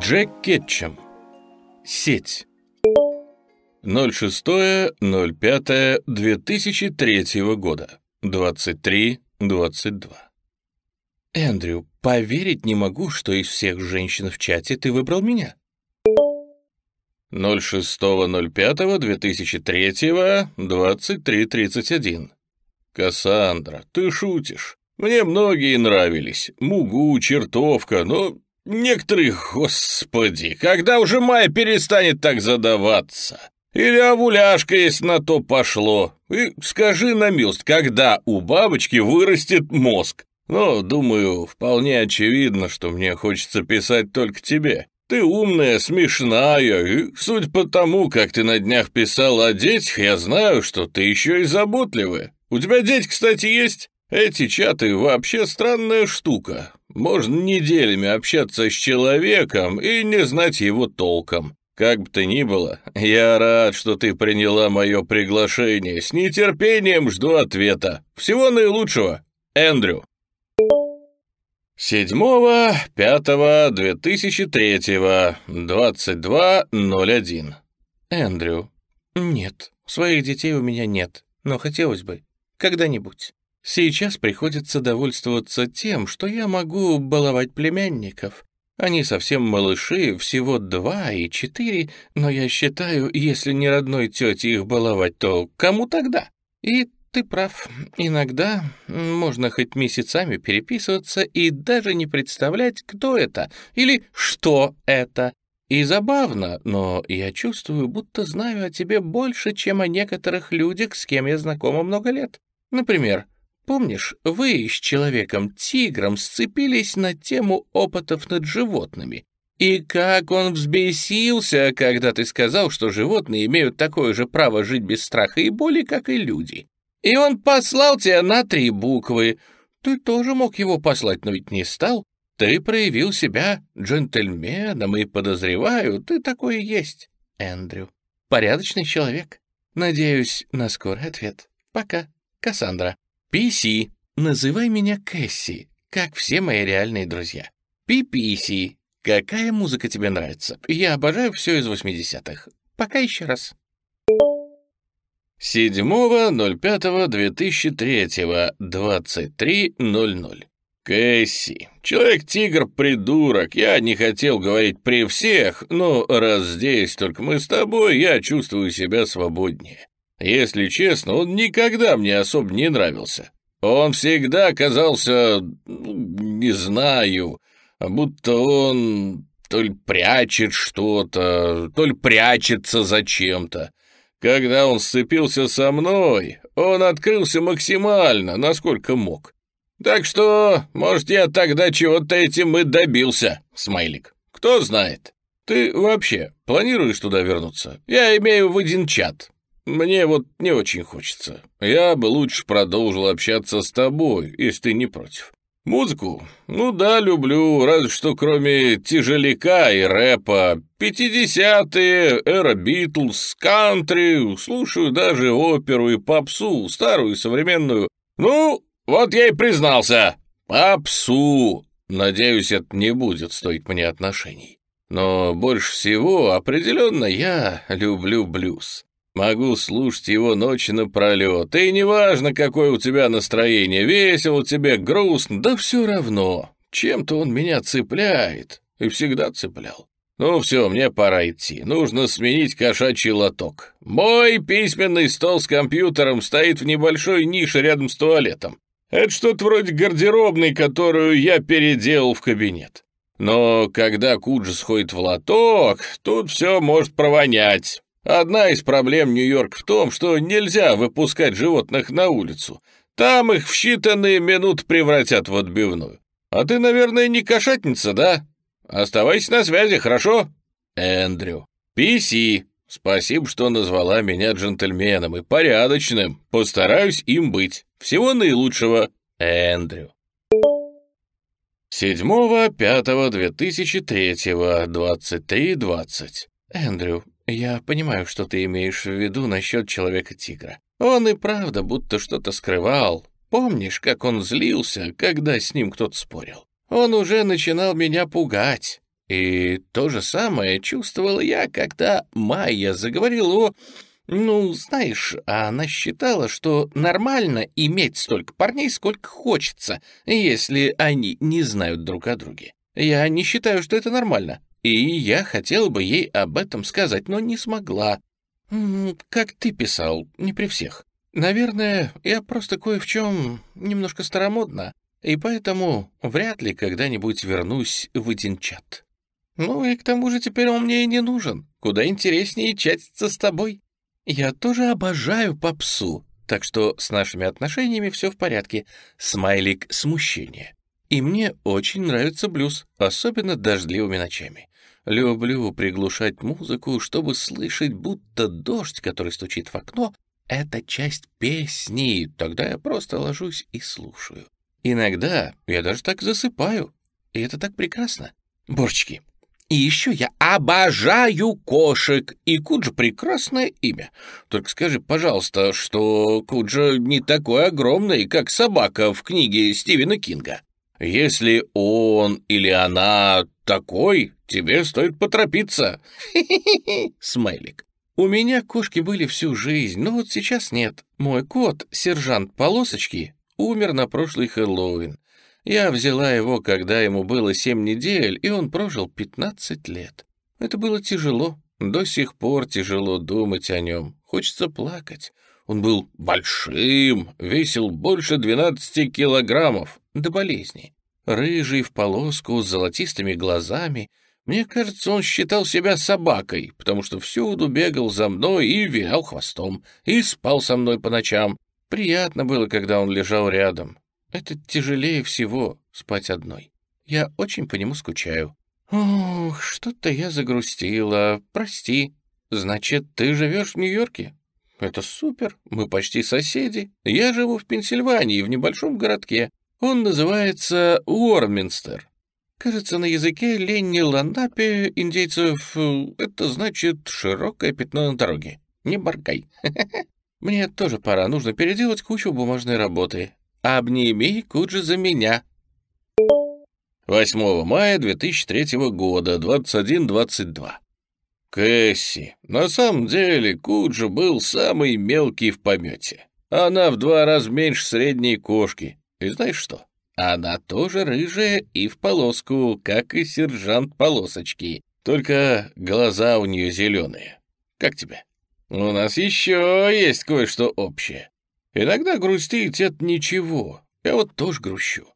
Джек Кетчем. Сеть. 06.05.2003 года. 23.22. Эндрю, поверить не могу, что из всех женщин в чате ты выбрал меня. 06.05.2003, 23.31. «Кассандра, ты шутишь. Мне многие нравились. Мугу, чертовка, но некоторые, господи, когда уже май перестанет так задаваться? Или овуляшка, если на то пошло? И скажи на милость, когда у бабочки вырастет мозг? Но, ну, думаю, вполне очевидно, что мне хочется писать только тебе. Ты умная, смешная, и, судя по тому, как ты на днях писала о детях, я знаю, что ты еще и заботливая. У тебя дети, кстати, есть? Эти чаты вообще странная штука. Можно неделями общаться с человеком и не знать его толком. Как бы то ни было, я рад, что ты приняла мое приглашение. С нетерпением жду ответа. Всего наилучшего, Эндрю. 7.05.2003, 22.01. Эндрю. Нет, своих детей у меня нет, но хотелось бы. Когда-нибудь. Сейчас приходится довольствоваться тем, что я могу баловать племянников. Они совсем малыши, всего два и четыре, но я считаю, если не родной тете их баловать, то кому тогда? И ты прав. Иногда можно хоть месяцами переписываться и даже не представлять, кто это или что это. И забавно, но я чувствую, будто знаю о тебе больше, чем о некоторых людях, с кем я знакома много лет. Например, помнишь, вы с человеком-тигром сцепились на тему опытов над животными — и как он взбесился, когда ты сказал, что животные имеют такое же право жить без страха и боли, как и люди. И он послал тебя на три буквы. Ты тоже мог его послать, но ведь не стал. Ты проявил себя джентльменом, и, подозреваю, ты такой и есть, Эндрю. Порядочный человек. Надеюсь на скорый ответ. Пока, Кассандра. Писи, называй меня Кэсси, как все мои реальные друзья. Пиписи, какая музыка тебе нравится? Я обожаю все из восьмидесятых. Пока еще раз. 7.05.2003, 23.00. Кэсси. Человек-тигр придурок. Я не хотел говорить при всех, но раз здесь только мы с тобой, я чувствую себя свободнее. Если честно, он никогда мне особо не нравился. Он всегда казался, ну, не знаю, будто он то ли прячет что-то, то ли прячется за чем-то. Когда он сцепился со мной, он открылся максимально, насколько мог. Так что, может, я тогда чего-то этим и добился, смайлик. Кто знает. Ты вообще планируешь туда вернуться? Я имею в один чат. Мне вот не очень хочется. Я бы лучше продолжил общаться с тобой, если ты не против. Музыку? Ну да, люблю, разве что кроме тяжеляка и рэпа. Пятидесятые, эра Битлз, кантри, слушаю даже оперу и попсу, старую и современную. Ну, вот я и признался. Попсу. Надеюсь, это не будет стоить мне отношений. Но больше всего, определенно, я люблю блюз. Могу слушать его ночи напролет, и неважно, какое у тебя настроение, весело тебе, грустно, да все равно. Чем-то он меня цепляет, и всегда цеплял. Ну все, мне пора идти, нужно сменить кошачий лоток. Мой письменный стол с компьютером стоит в небольшой нише рядом с туалетом. Это что-то вроде гардеробной, которую я переделал в кабинет. Но когда Куджи сходит в лоток, тут все может провонять. Одна из проблем Нью-Йорк в том, что нельзя выпускать животных на улицу. Там их в считанные минут превратят в отбивную. А ты, наверное, не кошатница, да? Оставайся на связи, хорошо? Эндрю. Писи. Спасибо, что назвала меня джентльменом и порядочным. Постараюсь им быть. Всего наилучшего. Эндрю. 7.05.2003, 23.20. Эндрю, «Я понимаю, что ты имеешь в виду насчет Человека-тигра. Он и правда будто что-то скрывал. Помнишь, как он злился, когда с ним кто-то спорил? Он уже начинал меня пугать. И то же самое чувствовал я, когда Майя заговорила о... Ну, знаешь, она считала, что нормально иметь столько парней, сколько хочется, если они не знают друг о друге. Я не считаю, что это нормально. И я хотела бы ей об этом сказать, но не смогла. Как ты писал, не при всех. Наверное, я просто кое в чем немножко старомодна, и поэтому вряд ли когда-нибудь вернусь в один чат. Ну и к тому же теперь он мне и не нужен. Куда интереснее чатиться с тобой. Я тоже обожаю попсу, так что с нашими отношениями все в порядке. Смайлик смущение. И мне очень нравится блюз, особенно дождливыми ночами. Люблю приглушать музыку, чтобы слышать, будто дождь, который стучит в окно, — это часть песни, тогда я просто ложусь и слушаю. Иногда я даже так засыпаю, и это так прекрасно. Борчики. И еще я обожаю кошек, и Куджа — прекрасное имя. Только скажи, пожалуйста, что Куджа не такой огромный, как собака в книге Стивена Кинга. Если он или она такой, тебе стоит поторопиться!» Смайлик. «У меня кошки были всю жизнь, но вот сейчас нет. Мой кот, сержант Полосочки, умер на прошлый Хэллоуин. Я взяла его, когда ему было семь недель, и он прожил пятнадцать лет. Это было тяжело. До сих пор тяжело думать о нем. Хочется плакать. Он был большим, весил больше 12 килограммов до болезни рыжий в полоску, с золотистыми глазами. Мне кажется, он считал себя собакой, потому что всюду бегал за мной и вилял хвостом, и спал со мной по ночам. Приятно было, когда он лежал рядом. Это тяжелее всего — спать одной. Я очень по нему скучаю. Ох, что-то я загрустила. Прости. Значит, ты живешь в Нью-Йорке? Это супер. Мы почти соседи. Я живу в Пенсильвании, в небольшом городке. Он называется Уорминстер. Кажется, на языке Ленни Ландапи индейцев э, это значит «широкое пятно на дороге». Не баркай. Мне тоже пора, нужно переделать кучу бумажной работы. Обними Куджи за меня. 8 мая 2003 года, 21.22. Кэсси. На самом деле Куджи был самый мелкий в помете. Она в два раза меньше средней кошки. И знаешь что? Она тоже рыжая и в полоску, как и сержант полосочки. Только глаза у нее зеленые. Как тебе? У нас еще есть кое-что общее. Иногда грустить — это ничего. Я вот тоже грущу.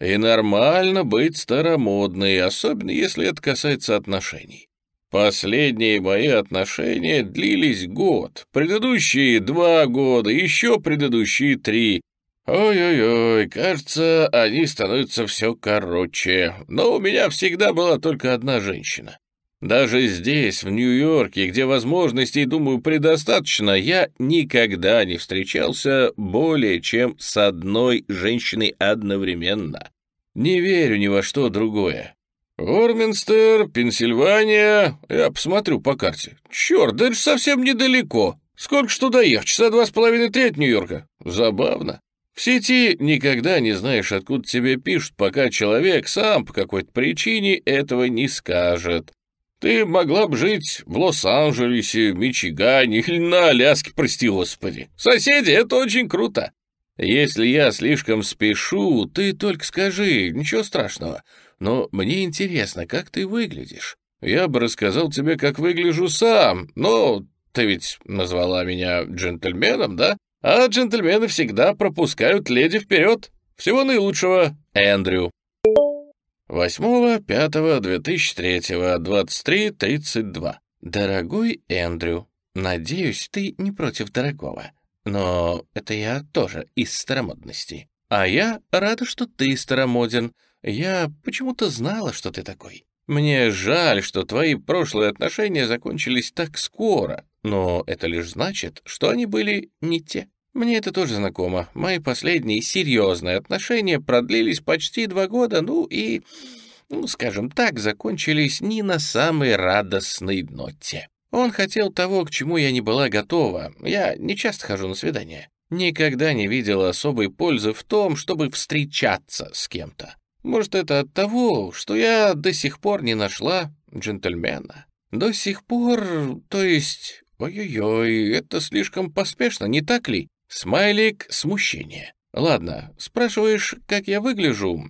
И нормально быть старомодной, особенно если это касается отношений. Последние мои отношения длились год, предыдущие два года, еще предыдущие три, «Ой-ой-ой, кажется, они становятся все короче. Но у меня всегда была только одна женщина. Даже здесь, в Нью-Йорке, где возможностей, думаю, предостаточно, я никогда не встречался более чем с одной женщиной одновременно. Не верю ни во что другое. Орминстер, Пенсильвания... Я посмотрю по карте. Черт, да это же совсем недалеко. Сколько ж туда ехать? Часа два с половиной треть Нью-Йорка. Забавно сети никогда не знаешь, откуда тебе пишут, пока человек сам по какой-то причине этого не скажет. Ты могла бы жить в Лос-Анджелесе, Мичигане или на Аляске, прости господи. Соседи, это очень круто. Если я слишком спешу, ты только скажи, ничего страшного. Но мне интересно, как ты выглядишь. Я бы рассказал тебе, как выгляжу сам, но ты ведь назвала меня джентльменом, да? А джентльмены всегда пропускают леди вперед. Всего наилучшего, Эндрю. 8.05.2003.23.32 Дорогой Эндрю, надеюсь, ты не против дорогого. Но это я тоже из старомодности. А я рада, что ты старомоден. Я почему-то знала, что ты такой. Мне жаль, что твои прошлые отношения закончились так скоро, но это лишь значит, что они были не те. Мне это тоже знакомо. Мои последние серьезные отношения продлились почти два года, ну и, ну, скажем так, закончились не на самой радостной ноте. Он хотел того, к чему я не была готова. Я не часто хожу на свидания. Никогда не видела особой пользы в том, чтобы встречаться с кем-то. Может, это от того, что я до сих пор не нашла джентльмена. До сих пор, то есть... Ой-ой-ой, это слишком поспешно, не так ли? Смайлик смущение. Ладно, спрашиваешь, как я выгляжу?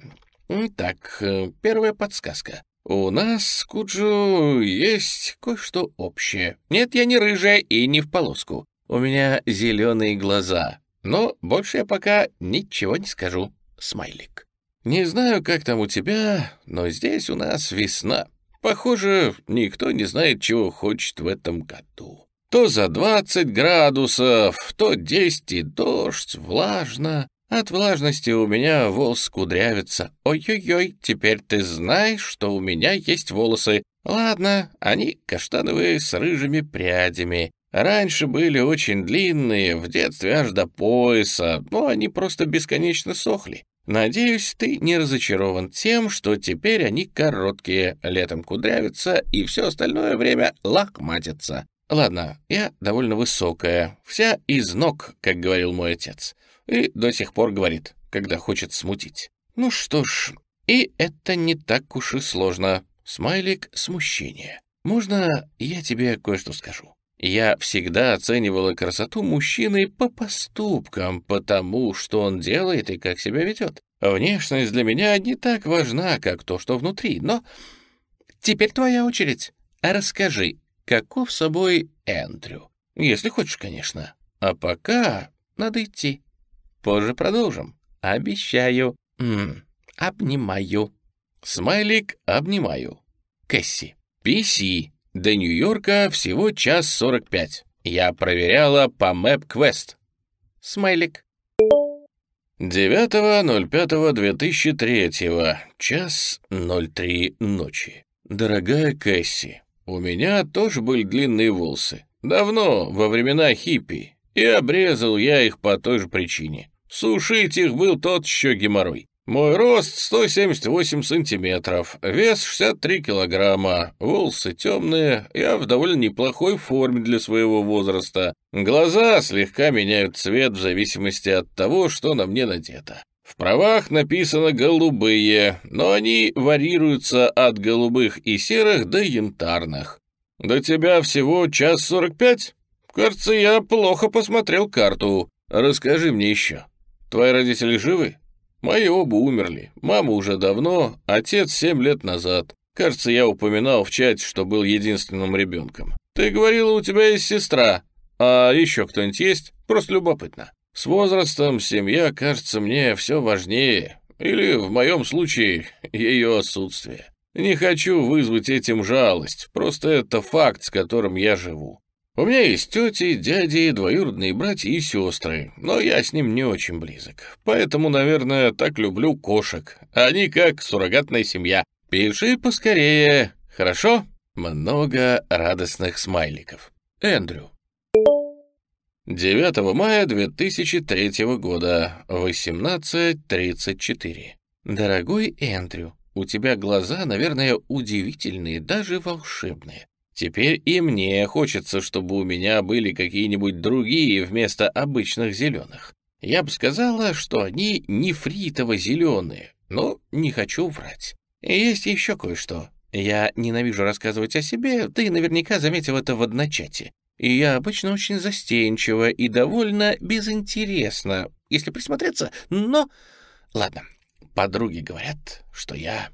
Так, э, первая подсказка. У нас с Куджу есть кое-что общее. Нет, я не рыжая и не в полоску. У меня зеленые глаза. Но больше я пока ничего не скажу. Смайлик. «Не знаю, как там у тебя, но здесь у нас весна. Похоже, никто не знает, чего хочет в этом году. То за 20 градусов, то 10 и дождь, влажно. От влажности у меня волос кудрявится. Ой-ой-ой, теперь ты знаешь, что у меня есть волосы. Ладно, они каштановые с рыжими прядями. Раньше были очень длинные, в детстве аж до пояса, но они просто бесконечно сохли. Надеюсь, ты не разочарован тем, что теперь они короткие, летом кудрявятся и все остальное время лохматятся. Ладно, я довольно высокая, вся из ног, как говорил мой отец, и до сих пор говорит, когда хочет смутить. Ну что ж, и это не так уж и сложно. Смайлик смущение. Можно я тебе кое-что скажу? Я всегда оценивала красоту мужчины по поступкам, по тому, что он делает и как себя ведет. Внешность для меня не так важна, как то, что внутри, но... Теперь твоя очередь. Расскажи, каков собой Эндрю? Если хочешь, конечно. А пока надо идти. Позже продолжим. Обещаю. М -м, обнимаю. Смайлик обнимаю. Кэсси. Писи. До Нью-Йорка всего час сорок пять. Я проверяла по Map Quest. Смайлик. 9.05.2003, час 03 ночи. Дорогая Кэсси, у меня тоже были длинные волосы. Давно, во времена хиппи. И обрезал я их по той же причине. Сушить их был тот еще геморрой. Мой рост 178 сантиметров, вес 63 килограмма, волосы темные, я в довольно неплохой форме для своего возраста. Глаза слегка меняют цвет в зависимости от того, что на мне надето. В правах написано «голубые», но они варьируются от голубых и серых до янтарных. «До тебя всего час сорок пять? Кажется, я плохо посмотрел карту. Расскажи мне еще. Твои родители живы?» Мои оба умерли. Мама уже давно, отец семь лет назад. Кажется, я упоминал в чате, что был единственным ребенком. Ты говорила, у тебя есть сестра. А еще кто-нибудь есть? Просто любопытно. С возрастом семья кажется мне все важнее. Или, в моем случае, ее отсутствие. Не хочу вызвать этим жалость, просто это факт, с которым я живу. У меня есть тети, дяди, двоюродные братья и сестры, но я с ним не очень близок. Поэтому, наверное, так люблю кошек. А они как суррогатная семья. Пиши поскорее, хорошо? Много радостных смайликов. Эндрю. 9 мая 2003 года, 18.34. Дорогой Эндрю, у тебя глаза, наверное, удивительные, даже волшебные. Теперь и мне хочется, чтобы у меня были какие-нибудь другие вместо обычных зеленых. Я бы сказала, что они нефритово-зеленые, но не хочу врать. есть еще кое-что. Я ненавижу рассказывать о себе, ты наверняка заметил это в одночате. И я обычно очень застенчива и довольно безинтересна, если присмотреться, но... Ладно, подруги говорят, что я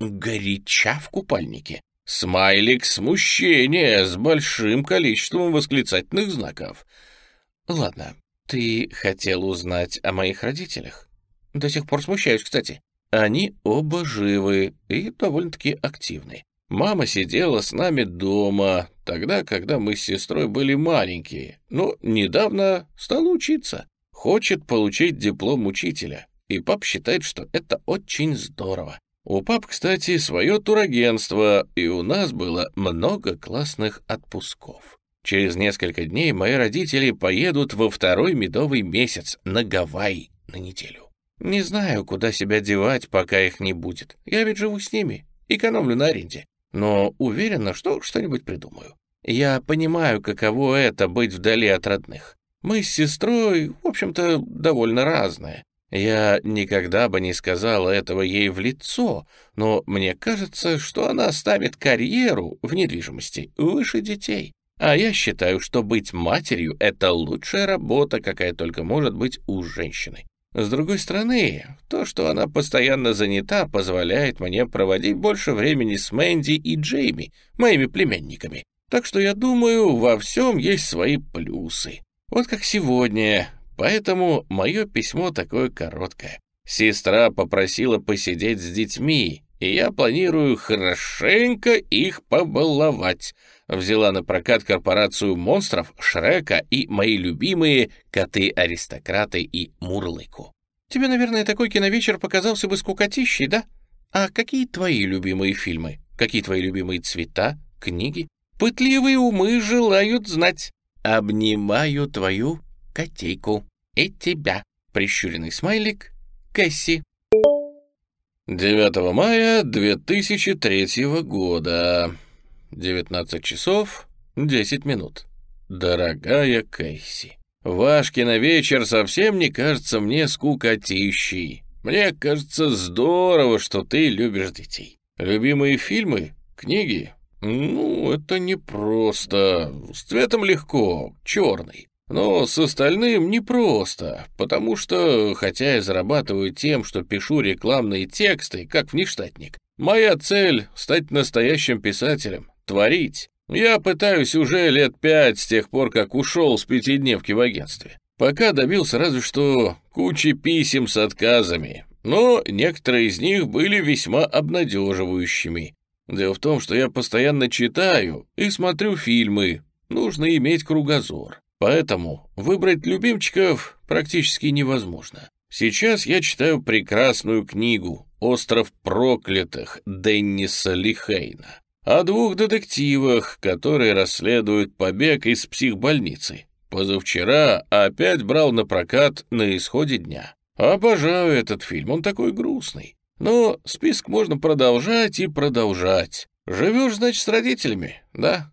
горяча в купальнике. Смайлик смущения с большим количеством восклицательных знаков. Ладно, ты хотел узнать о моих родителях? До сих пор смущаюсь, кстати. Они оба живы и довольно-таки активны. Мама сидела с нами дома, тогда, когда мы с сестрой были маленькие, но недавно стала учиться. Хочет получить диплом учителя, и пап считает, что это очень здорово. У пап, кстати, свое турагентство, и у нас было много классных отпусков. Через несколько дней мои родители поедут во второй медовый месяц на Гавайи на неделю. Не знаю, куда себя девать, пока их не будет. Я ведь живу с ними, экономлю на аренде. Но уверена, что что-нибудь придумаю. Я понимаю, каково это быть вдали от родных. Мы с сестрой, в общем-то, довольно разные. Я никогда бы не сказала этого ей в лицо, но мне кажется, что она ставит карьеру в недвижимости выше детей. А я считаю, что быть матерью — это лучшая работа, какая только может быть у женщины. С другой стороны, то, что она постоянно занята, позволяет мне проводить больше времени с Мэнди и Джейми, моими племянниками. Так что я думаю, во всем есть свои плюсы. Вот как сегодня Поэтому мое письмо такое короткое. Сестра попросила посидеть с детьми, и я планирую хорошенько их побаловать. Взяла на прокат корпорацию монстров, Шрека и мои любимые коты-аристократы и Мурлыку. Тебе, наверное, такой киновечер показался бы скукотищей, да? А какие твои любимые фильмы? Какие твои любимые цвета, книги? Пытливые умы желают знать. Обнимаю твою котейку и тебя!» Прищуренный смайлик Кэсси. 9 мая 2003 года. 19 часов 10 минут. Дорогая Кэсси, ваш киновечер совсем не кажется мне скукотищей. Мне кажется здорово, что ты любишь детей. Любимые фильмы? Книги? Ну, это не просто. С цветом легко, черный. Но с остальным непросто, потому что, хотя я зарабатываю тем, что пишу рекламные тексты, как внештатник, моя цель — стать настоящим писателем, творить. Я пытаюсь уже лет пять с тех пор, как ушел с пятидневки в агентстве. Пока добился разве что кучи писем с отказами, но некоторые из них были весьма обнадеживающими. Дело в том, что я постоянно читаю и смотрю фильмы, нужно иметь кругозор. Поэтому выбрать любимчиков практически невозможно. Сейчас я читаю прекрасную книгу «Остров проклятых» Денниса Лихейна о двух детективах, которые расследуют побег из психбольницы. Позавчера опять брал на прокат на исходе дня. Обожаю этот фильм, он такой грустный. Но список можно продолжать и продолжать. Живешь, значит, с родителями, да?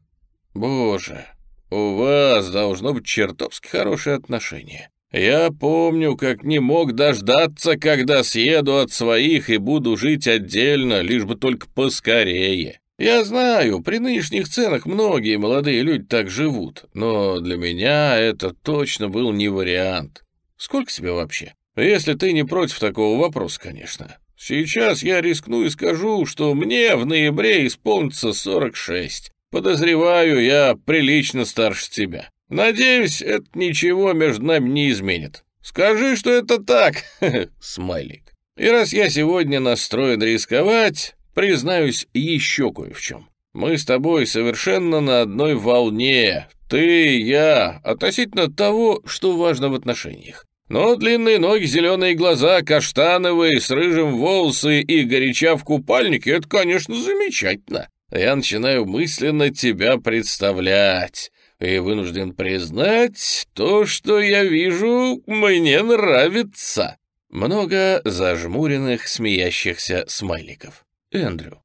Боже, «У вас должно быть чертовски хорошие отношения. Я помню, как не мог дождаться, когда съеду от своих и буду жить отдельно, лишь бы только поскорее. Я знаю, при нынешних ценах многие молодые люди так живут, но для меня это точно был не вариант. Сколько тебе вообще? Если ты не против такого вопроса, конечно. Сейчас я рискну и скажу, что мне в ноябре исполнится 46. Подозреваю, я прилично старше тебя. Надеюсь, это ничего между нами не изменит. Скажи, что это так, смайлик. И раз я сегодня настроен рисковать, признаюсь еще кое в чем. Мы с тобой совершенно на одной волне, ты и я, относительно того, что важно в отношениях. Но длинные ноги, зеленые глаза, каштановые, с рыжим волосы и горяча в купальнике — это, конечно, замечательно я начинаю мысленно тебя представлять и вынужден признать, то, что я вижу, мне нравится». Много зажмуренных, смеящихся смайликов. Эндрю.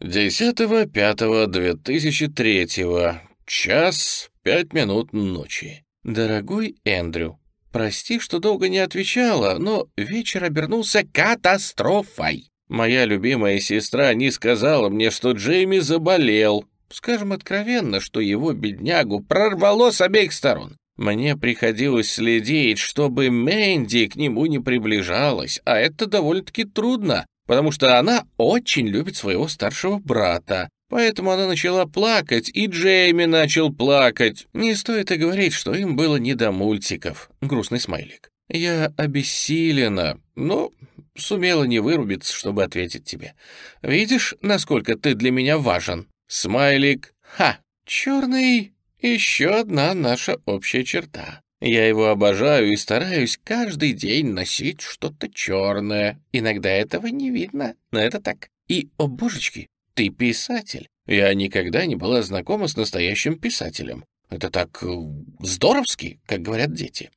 10.05.2003. Час пять минут ночи. Дорогой Эндрю, прости, что долго не отвечала, но вечер обернулся катастрофой. Моя любимая сестра не сказала мне, что Джейми заболел. Скажем откровенно, что его беднягу прорвало с обеих сторон. Мне приходилось следить, чтобы Мэнди к нему не приближалась, а это довольно-таки трудно, потому что она очень любит своего старшего брата. Поэтому она начала плакать, и Джейми начал плакать. Не стоит и говорить, что им было не до мультиков. Грустный смайлик. Я обессилена, но ну, сумела не вырубиться, чтобы ответить тебе. Видишь, насколько ты для меня важен? Смайлик, ха, черный, еще одна наша общая черта. Я его обожаю и стараюсь каждый день носить что-то черное. Иногда этого не видно, но это так. И, о божечки, ты писатель. Я никогда не была знакома с настоящим писателем. Это так э, здоровски, как говорят дети.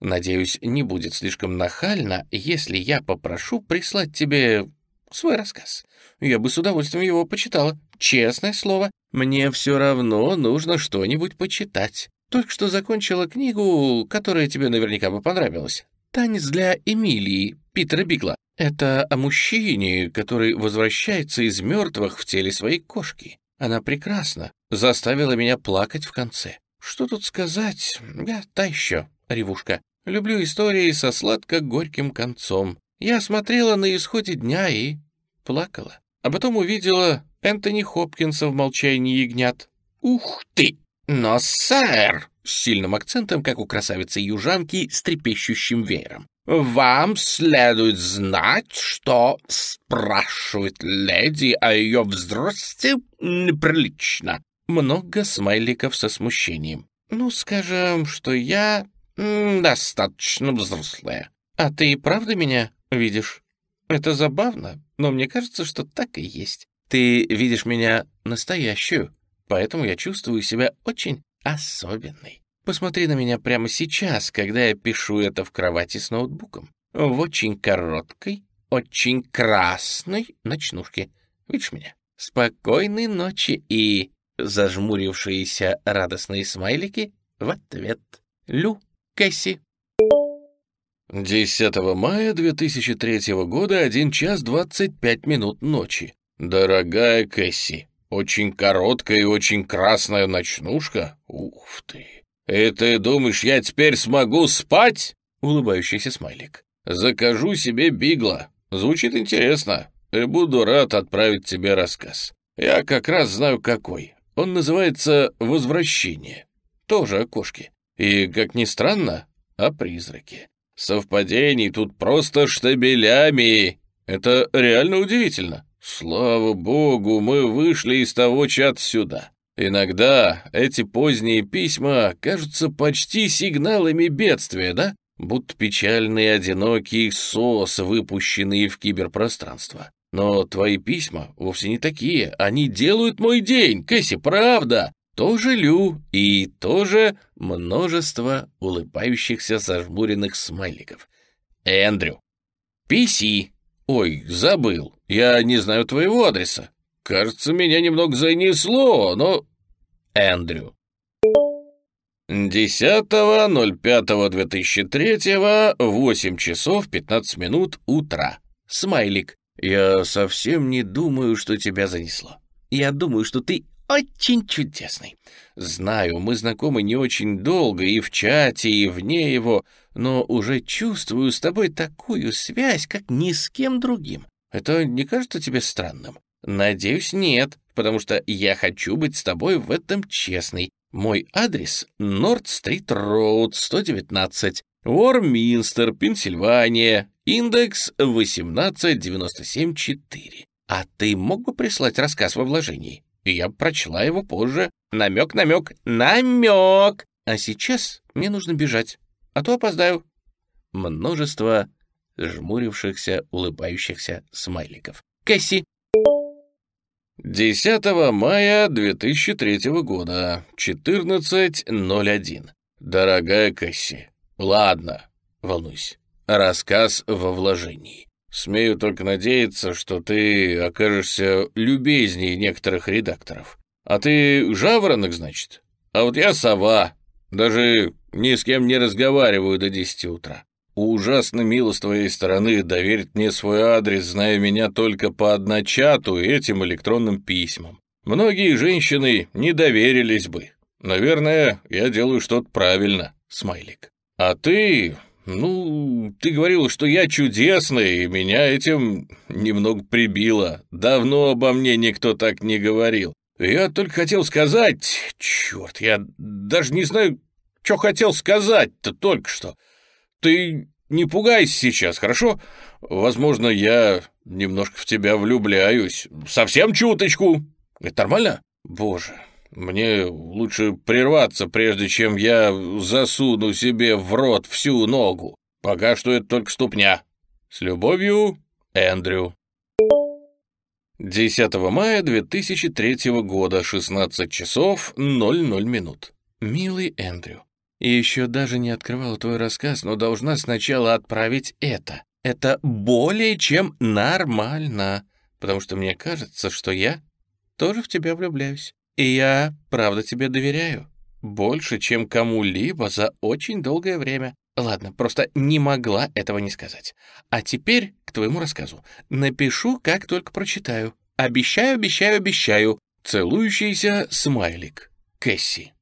Надеюсь, не будет слишком нахально, если я попрошу прислать тебе свой рассказ. Я бы с удовольствием его почитала. Честное слово, мне все равно нужно что-нибудь почитать. Только что закончила книгу, которая тебе наверняка бы понравилась. «Танец для Эмилии» Питера Бигла. Это о мужчине, который возвращается из мертвых в теле своей кошки. Она прекрасна, заставила меня плакать в конце. Что тут сказать? Я та еще. Ревушка. «Люблю истории со сладко-горьким концом. Я смотрела на исходе дня и плакала. А потом увидела Энтони Хопкинса в молчании ягнят. Ух ты! Но, сэр!» С сильным акцентом, как у красавицы-южанки, с трепещущим веером. «Вам следует знать, что спрашивать леди о ее взросте неприлично». Много смайликов со смущением. «Ну, скажем, что я «Достаточно взрослая. А ты и правда меня видишь? Это забавно, но мне кажется, что так и есть. Ты видишь меня настоящую, поэтому я чувствую себя очень особенной. Посмотри на меня прямо сейчас, когда я пишу это в кровати с ноутбуком. В очень короткой, очень красной ночнушке. Видишь меня? Спокойной ночи и зажмурившиеся радостные смайлики в ответ. Лю. Кэсси. 10 мая 2003 года, 1 час 25 минут ночи. Дорогая Кэсси, очень короткая и очень красная ночнушка. Ух ты. И ты думаешь, я теперь смогу спать? Улыбающийся смайлик. Закажу себе бигла. Звучит интересно. И буду рад отправить тебе рассказ. Я как раз знаю какой. Он называется «Возвращение». Тоже о кошке. И, как ни странно, о призраке. Совпадений тут просто штабелями. Это реально удивительно. Слава богу, мы вышли из того чат сюда. Иногда эти поздние письма кажутся почти сигналами бедствия, да? Будто печальные одинокие сос, выпущенные в киберпространство. Но твои письма вовсе не такие. Они делают мой день, Кэсси, правда. Тоже Лю и тоже множество улыбающихся зажмуренных смайликов. Эндрю. Писи. Ой, забыл. Я не знаю твоего адреса. Кажется, меня немного занесло, но... Эндрю. 10.05.2003, 8 часов 15 минут утра. Смайлик. Я совсем не думаю, что тебя занесло. Я думаю, что ты очень чудесный. Знаю, мы знакомы не очень долго и в чате, и вне его, но уже чувствую с тобой такую связь, как ни с кем другим. Это не кажется тебе странным? Надеюсь, нет, потому что я хочу быть с тобой в этом честный. Мой адрес — Норд-стрит-роуд, 119, Уорминстер, Пенсильвания, индекс 18974. А ты мог бы прислать рассказ во вложении? и я прочла его позже. Намек, намек, намек! А сейчас мне нужно бежать, а то опоздаю. Множество жмурившихся, улыбающихся смайликов. Кэсси! 10 мая 2003 года, 14.01. Дорогая Кэсси, ладно, волнуюсь. Рассказ во вложении. Смею только надеяться, что ты окажешься любезней некоторых редакторов. А ты жаворонок, значит? А вот я сова. Даже ни с кем не разговариваю до десяти утра. Ужасно мило с твоей стороны доверить мне свой адрес, зная меня только по одночату этим электронным письмам. Многие женщины не доверились бы. Наверное, я делаю что-то правильно, смайлик. А ты «Ну, ты говорил, что я чудесный, и меня этим немного прибило. Давно обо мне никто так не говорил. Я только хотел сказать... Черт, я даже не знаю, что хотел сказать-то только что. Ты не пугайся сейчас, хорошо? Возможно, я немножко в тебя влюбляюсь. Совсем чуточку. Это нормально? Боже, мне лучше прерваться, прежде чем я засуну себе в рот всю ногу. Пока что это только ступня. С любовью, Эндрю. 10 мая 2003 года, 16 часов 00 минут. Милый Эндрю, еще даже не открывала твой рассказ, но должна сначала отправить это. Это более чем нормально, потому что мне кажется, что я тоже в тебя влюбляюсь. И я, правда, тебе доверяю. Больше, чем кому-либо за очень долгое время. Ладно, просто не могла этого не сказать. А теперь к твоему рассказу. Напишу, как только прочитаю. Обещаю, обещаю, обещаю. Целующийся смайлик. Кэсси.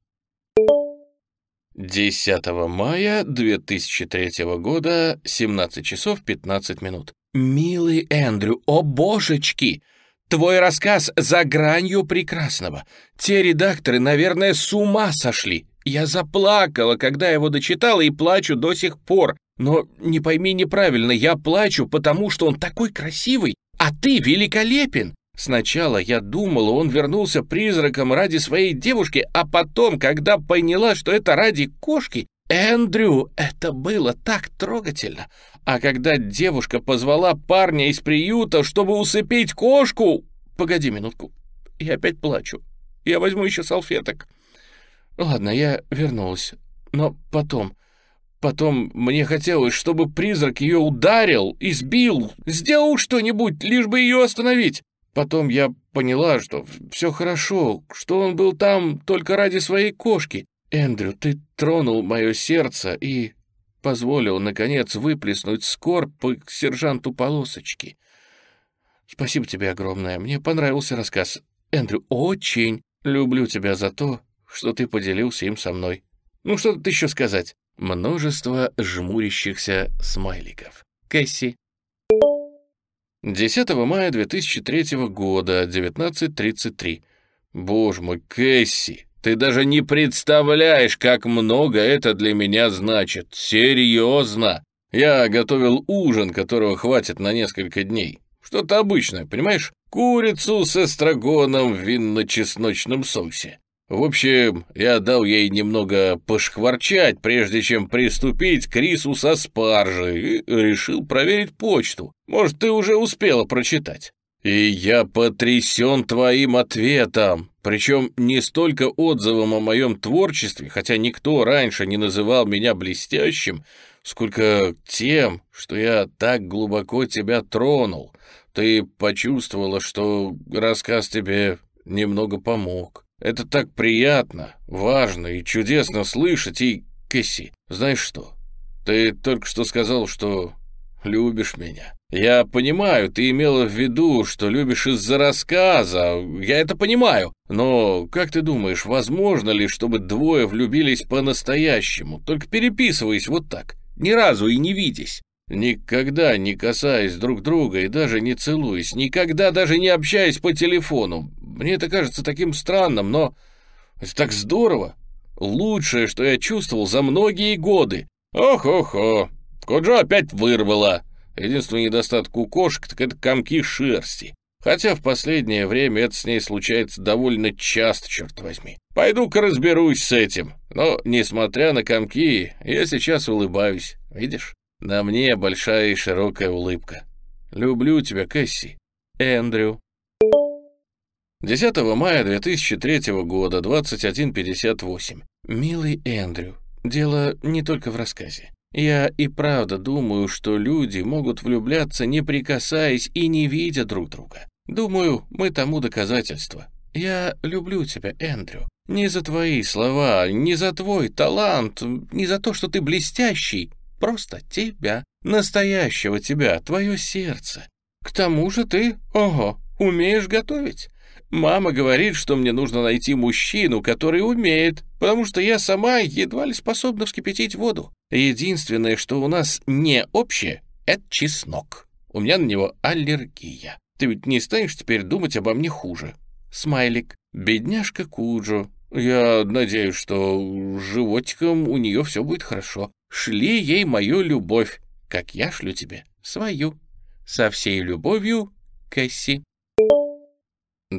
10 мая 2003 года, 17 часов 15 минут. «Милый Эндрю, о божечки! Твой рассказ за гранью прекрасного. Те редакторы, наверное, с ума сошли. Я заплакала, когда его дочитала, и плачу до сих пор. Но не пойми неправильно, я плачу, потому что он такой красивый, а ты великолепен. Сначала я думала, он вернулся призраком ради своей девушки, а потом, когда поняла, что это ради кошки, Эндрю, это было так трогательно. А когда девушка позвала парня из приюта, чтобы усыпить кошку... Погоди минутку, я опять плачу. Я возьму еще салфеток. Ладно, я вернулась. Но потом... Потом мне хотелось, чтобы призрак ее ударил, избил, сделал что-нибудь, лишь бы ее остановить. Потом я поняла, что все хорошо, что он был там только ради своей кошки. Эндрю, ты тронул мое сердце и позволил, наконец, выплеснуть скорбь к сержанту полосочки. Спасибо тебе огромное. Мне понравился рассказ. Эндрю, очень люблю тебя за то, что ты поделился им со мной. Ну, что тут еще сказать? Множество жмурящихся смайликов. Кэсси. 10 мая 2003 года, 19.33. Боже мой, Кэсси, ты даже не представляешь, как много это для меня значит. Серьезно. Я готовил ужин, которого хватит на несколько дней. Что-то обычное, понимаешь? Курицу с эстрагоном в винно-чесночном соусе. В общем, я дал ей немного пошкварчать, прежде чем приступить к рису со спаржей, и решил проверить почту. Может, ты уже успела прочитать. И я потрясен твоим ответом. Причем не столько отзывом о моем творчестве, хотя никто раньше не называл меня блестящим, сколько тем, что я так глубоко тебя тронул. Ты почувствовала, что рассказ тебе немного помог. Это так приятно, важно и чудесно слышать. И, Кэсси, знаешь что? Ты только что сказал, что любишь меня. «Я понимаю, ты имела в виду, что любишь из-за рассказа, я это понимаю. Но как ты думаешь, возможно ли, чтобы двое влюбились по-настоящему, только переписываясь вот так, ни разу и не видясь? Никогда не касаясь друг друга и даже не целуясь, никогда даже не общаясь по телефону. Мне это кажется таким странным, но это так здорово. Лучшее, что я чувствовал за многие годы. Ох-охо, Коджо опять вырвало». Единственный недостаток у кошек, так это комки шерсти. Хотя в последнее время это с ней случается довольно часто, черт возьми. Пойду-ка разберусь с этим. Но, несмотря на комки, я сейчас улыбаюсь. Видишь? На мне большая и широкая улыбка. Люблю тебя, Кэсси. Эндрю. 10 мая 2003 года, 21.58. Милый Эндрю, дело не только в рассказе. Я и правда думаю, что люди могут влюбляться, не прикасаясь и не видя друг друга. Думаю, мы тому доказательство. Я люблю тебя, Эндрю. Не за твои слова, не за твой талант, не за то, что ты блестящий. Просто тебя, настоящего тебя, твое сердце. К тому же ты, ого, умеешь готовить. Мама говорит, что мне нужно найти мужчину, который умеет, потому что я сама едва ли способна вскипятить воду. Единственное, что у нас не общее, это чеснок. У меня на него аллергия. Ты ведь не станешь теперь думать обо мне хуже. Смайлик. Бедняжка Куджо. Я надеюсь, что с животиком у нее все будет хорошо. Шли ей мою любовь, как я шлю тебе свою. Со всей любовью, Кэсси.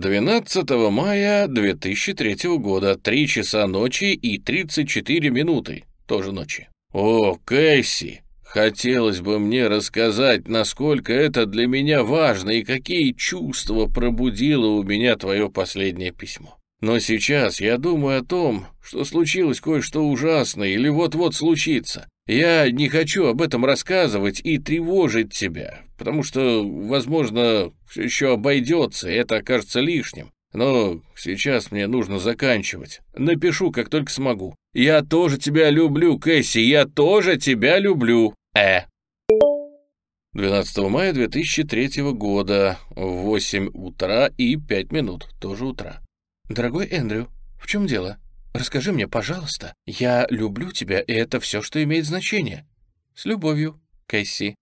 12 мая 2003 года, 3 часа ночи и 34 минуты, тоже ночи. О, Кэсси, хотелось бы мне рассказать, насколько это для меня важно и какие чувства пробудило у меня твое последнее письмо. Но сейчас я думаю о том, что случилось кое-что ужасное или вот-вот случится. Я не хочу об этом рассказывать и тревожить тебя, потому что, возможно, все еще обойдется, и это окажется лишним. Но сейчас мне нужно заканчивать. Напишу, как только смогу. Я тоже тебя люблю, Кэсси, я тоже тебя люблю. Э. 12 мая 2003 года, 8 утра и 5 минут, тоже утра. Дорогой Эндрю, в чем дело? Расскажи мне, пожалуйста, я люблю тебя, и это все, что имеет значение. С любовью, Кэсси.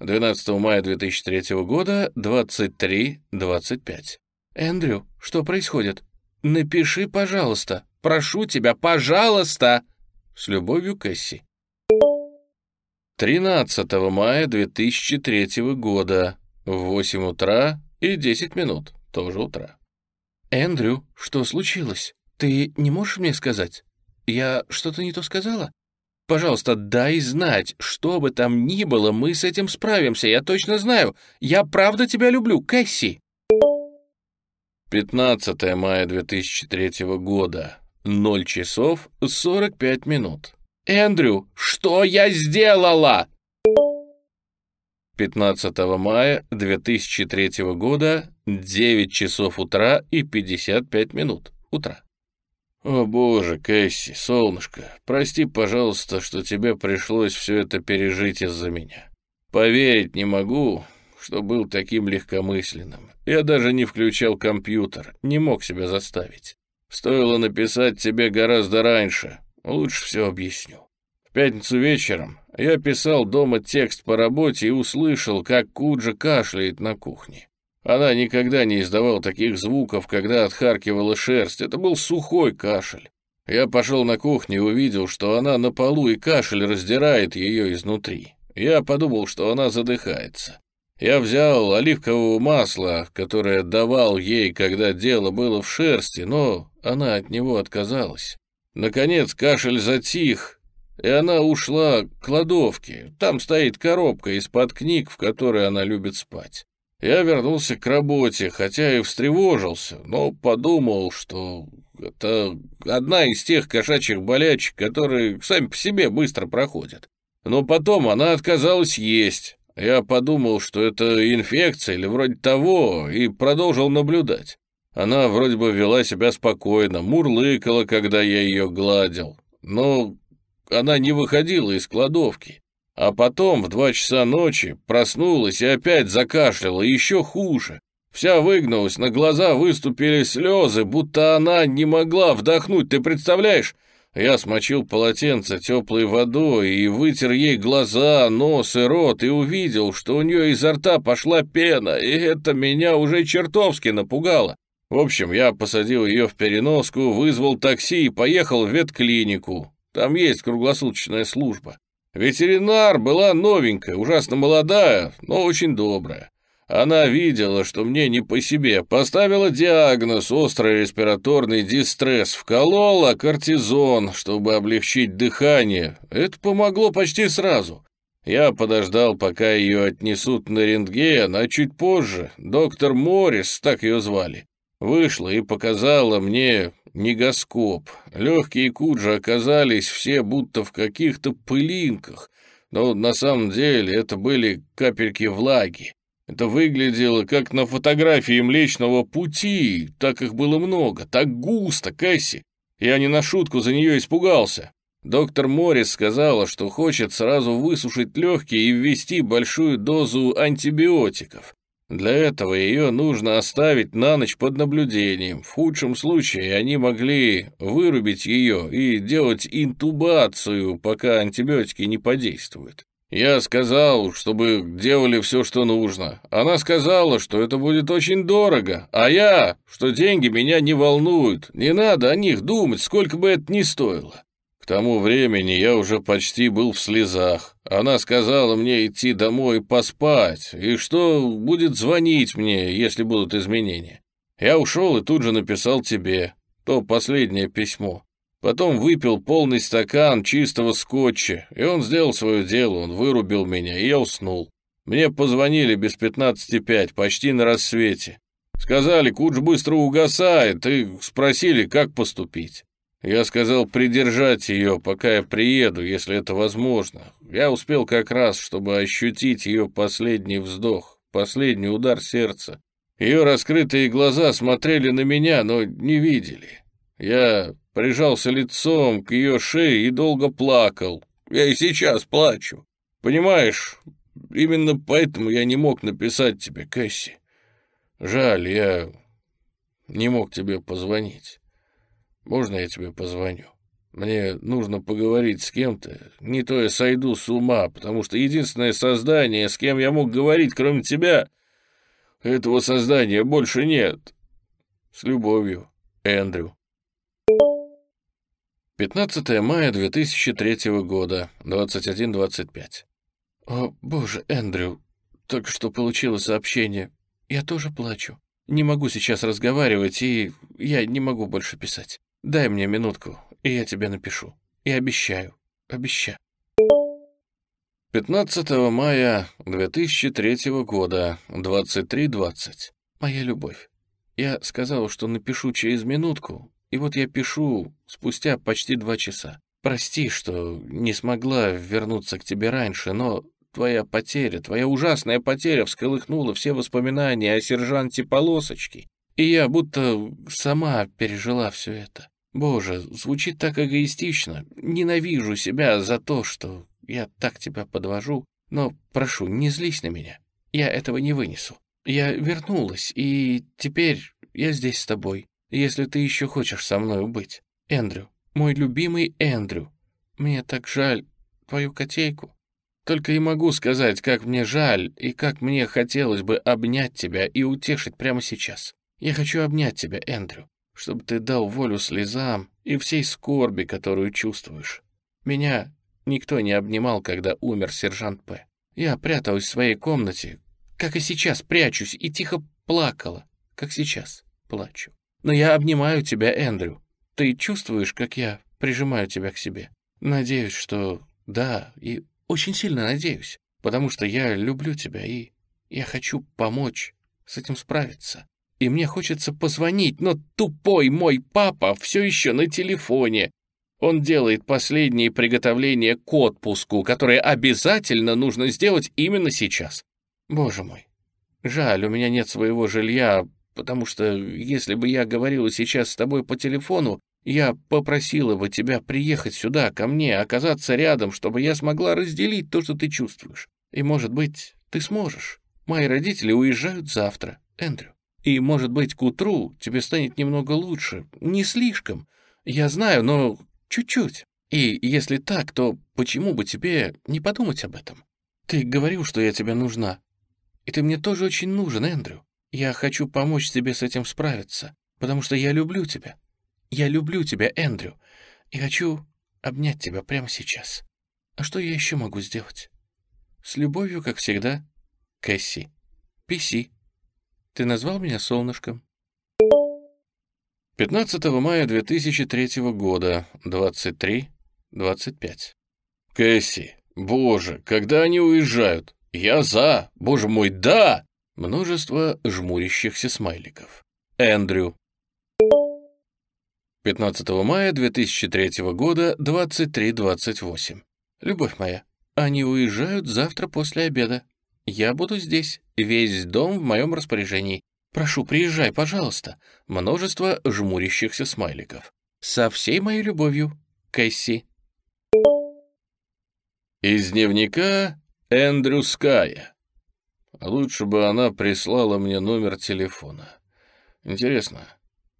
12 мая 2003 года, 23.25. Эндрю, что происходит? Напиши, пожалуйста. Прошу тебя, пожалуйста. С любовью, Кэсси. 13 мая 2003 года, 8 утра и 10 минут, тоже утра. Эндрю, что случилось? «Ты не можешь мне сказать? Я что-то не то сказала? Пожалуйста, дай знать, что бы там ни было, мы с этим справимся, я точно знаю. Я правда тебя люблю, Кэсси!» 15 мая 2003 года, 0 часов 45 минут. «Эндрю, что я сделала?» 15 мая 2003 года, 9 часов утра и 55 минут утра. «О боже, Кэсси, солнышко, прости, пожалуйста, что тебе пришлось все это пережить из-за меня. Поверить не могу, что был таким легкомысленным. Я даже не включал компьютер, не мог себя заставить. Стоило написать тебе гораздо раньше, лучше все объясню. В пятницу вечером я писал дома текст по работе и услышал, как Куджа кашляет на кухне. Она никогда не издавала таких звуков, когда отхаркивала шерсть. Это был сухой кашель. Я пошел на кухню и увидел, что она на полу, и кашель раздирает ее изнутри. Я подумал, что она задыхается. Я взял оливкового масла, которое давал ей, когда дело было в шерсти, но она от него отказалась. Наконец кашель затих, и она ушла к кладовке. Там стоит коробка из-под книг, в которой она любит спать я вернулся к работе, хотя и встревожился, но подумал, что это одна из тех кошачьих болячек, которые сами по себе быстро проходят. Но потом она отказалась есть. Я подумал, что это инфекция или вроде того, и продолжил наблюдать. Она вроде бы вела себя спокойно, мурлыкала, когда я ее гладил, но она не выходила из кладовки. А потом в два часа ночи проснулась и опять закашляла, еще хуже. Вся выгнулась, на глаза выступили слезы, будто она не могла вдохнуть, ты представляешь? Я смочил полотенце теплой водой и вытер ей глаза, нос и рот, и увидел, что у нее изо рта пошла пена, и это меня уже чертовски напугало. В общем, я посадил ее в переноску, вызвал такси и поехал в ветклинику. Там есть круглосуточная служба. Ветеринар была новенькая, ужасно молодая, но очень добрая. Она видела, что мне не по себе, поставила диагноз «острый респираторный дистресс», вколола кортизон, чтобы облегчить дыхание. Это помогло почти сразу. Я подождал, пока ее отнесут на рентген, а чуть позже доктор Моррис, так ее звали, вышла и показала мне негоскоп. Легкие куджи оказались все будто в каких-то пылинках, но на самом деле это были капельки влаги. Это выглядело как на фотографии Млечного Пути, так их было много, так густо, Кэсси. Я не на шутку за нее испугался. Доктор Моррис сказала, что хочет сразу высушить легкие и ввести большую дозу антибиотиков. Для этого ее нужно оставить на ночь под наблюдением. В худшем случае они могли вырубить ее и делать интубацию, пока антибиотики не подействуют. Я сказал, чтобы делали все, что нужно. Она сказала, что это будет очень дорого, а я, что деньги меня не волнуют, не надо о них думать, сколько бы это ни стоило тому времени я уже почти был в слезах. Она сказала мне идти домой поспать, и что будет звонить мне, если будут изменения. Я ушел и тут же написал тебе то последнее письмо. Потом выпил полный стакан чистого скотча, и он сделал свое дело, он вырубил меня, и я уснул. Мне позвонили без пятнадцати пять, почти на рассвете. Сказали, куч быстро угасает, и спросили, как поступить. Я сказал придержать ее, пока я приеду, если это возможно. Я успел как раз, чтобы ощутить ее последний вздох, последний удар сердца. Ее раскрытые глаза смотрели на меня, но не видели. Я прижался лицом к ее шее и долго плакал. Я и сейчас плачу. Понимаешь, именно поэтому я не мог написать тебе, Кэсси. Жаль, я не мог тебе позвонить. Можно я тебе позвоню? Мне нужно поговорить с кем-то. Не то я сойду с ума, потому что единственное создание, с кем я мог говорить, кроме тебя, этого создания больше нет. С любовью, Эндрю. 15 мая 2003 года, 21.25. О, боже, Эндрю, только что получила сообщение. Я тоже плачу. Не могу сейчас разговаривать, и я не могу больше писать. Дай мне минутку, и я тебе напишу. И обещаю, обещаю. 15 мая 2003 года, 23.20. Моя любовь. Я сказал, что напишу через минутку, и вот я пишу спустя почти два часа. Прости, что не смогла вернуться к тебе раньше, но твоя потеря, твоя ужасная потеря всколыхнула все воспоминания о сержанте Полосочке и я будто сама пережила все это. Боже, звучит так эгоистично. Ненавижу себя за то, что я так тебя подвожу. Но прошу, не злись на меня. Я этого не вынесу. Я вернулась, и теперь я здесь с тобой, если ты еще хочешь со мною быть. Эндрю, мой любимый Эндрю, мне так жаль твою котейку. Только и могу сказать, как мне жаль и как мне хотелось бы обнять тебя и утешить прямо сейчас. Я хочу обнять тебя, Эндрю, чтобы ты дал волю слезам и всей скорби, которую чувствуешь. Меня никто не обнимал, когда умер сержант П. Я пряталась в своей комнате, как и сейчас прячусь, и тихо плакала, как сейчас плачу. Но я обнимаю тебя, Эндрю. Ты чувствуешь, как я прижимаю тебя к себе? Надеюсь, что да, и очень сильно надеюсь, потому что я люблю тебя, и я хочу помочь с этим справиться и мне хочется позвонить, но тупой мой папа все еще на телефоне. Он делает последние приготовления к отпуску, которые обязательно нужно сделать именно сейчас. Боже мой, жаль, у меня нет своего жилья, потому что если бы я говорила сейчас с тобой по телефону, я попросила бы тебя приехать сюда, ко мне, оказаться рядом, чтобы я смогла разделить то, что ты чувствуешь. И, может быть, ты сможешь. Мои родители уезжают завтра, Эндрю. И, может быть, к утру тебе станет немного лучше. Не слишком. Я знаю, но чуть-чуть. И если так, то почему бы тебе не подумать об этом? Ты говорил, что я тебе нужна. И ты мне тоже очень нужен, Эндрю. Я хочу помочь тебе с этим справиться, потому что я люблю тебя. Я люблю тебя, Эндрю, и хочу обнять тебя прямо сейчас. А что я еще могу сделать? С любовью, как всегда, Кэсси. Писи. Ты назвал меня солнышком?» 15 мая 2003 года, 23-25. «Кэсси, боже, когда они уезжают? Я за! Боже мой, да!» Множество жмурящихся смайликов. Эндрю. 15 мая 2003 года, 23-28. «Любовь моя, они уезжают завтра после обеда. «Я буду здесь. Весь дом в моем распоряжении. Прошу, приезжай, пожалуйста». Множество жмурящихся смайликов. «Со всей моей любовью, Кэсси». Из дневника Эндрю Ская. Лучше бы она прислала мне номер телефона. Интересно,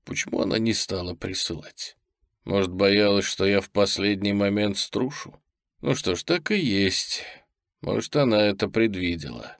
почему она не стала присылать? Может, боялась, что я в последний момент струшу? Ну что ж, так и есть. Может, она это предвидела.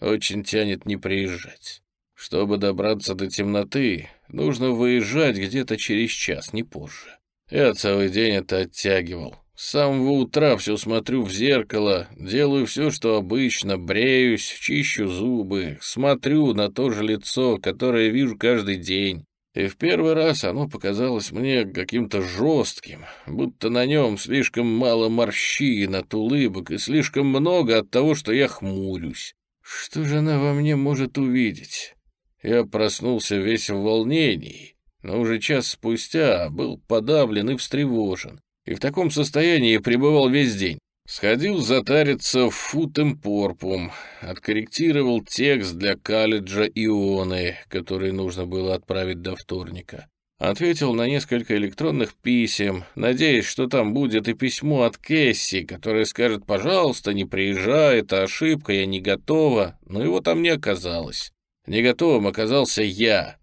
Очень тянет не приезжать. Чтобы добраться до темноты, нужно выезжать где-то через час, не позже. Я целый день это оттягивал. С самого утра все смотрю в зеркало, делаю все, что обычно, бреюсь, чищу зубы, смотрю на то же лицо, которое вижу каждый день. И в первый раз оно показалось мне каким-то жестким, будто на нем слишком мало морщин от улыбок и слишком много от того, что я хмурюсь. Что же она во мне может увидеть? Я проснулся весь в волнении, но уже час спустя был подавлен и встревожен, и в таком состоянии пребывал весь день. Сходил затариться в футем порпум, откорректировал текст для колледжа Ионы, который нужно было отправить до вторника. Ответил на несколько электронных писем, надеясь, что там будет и письмо от Кэсси, которая скажет «пожалуйста, не приезжай, это ошибка, я не готова», но его там не оказалось. Не готовым оказался я.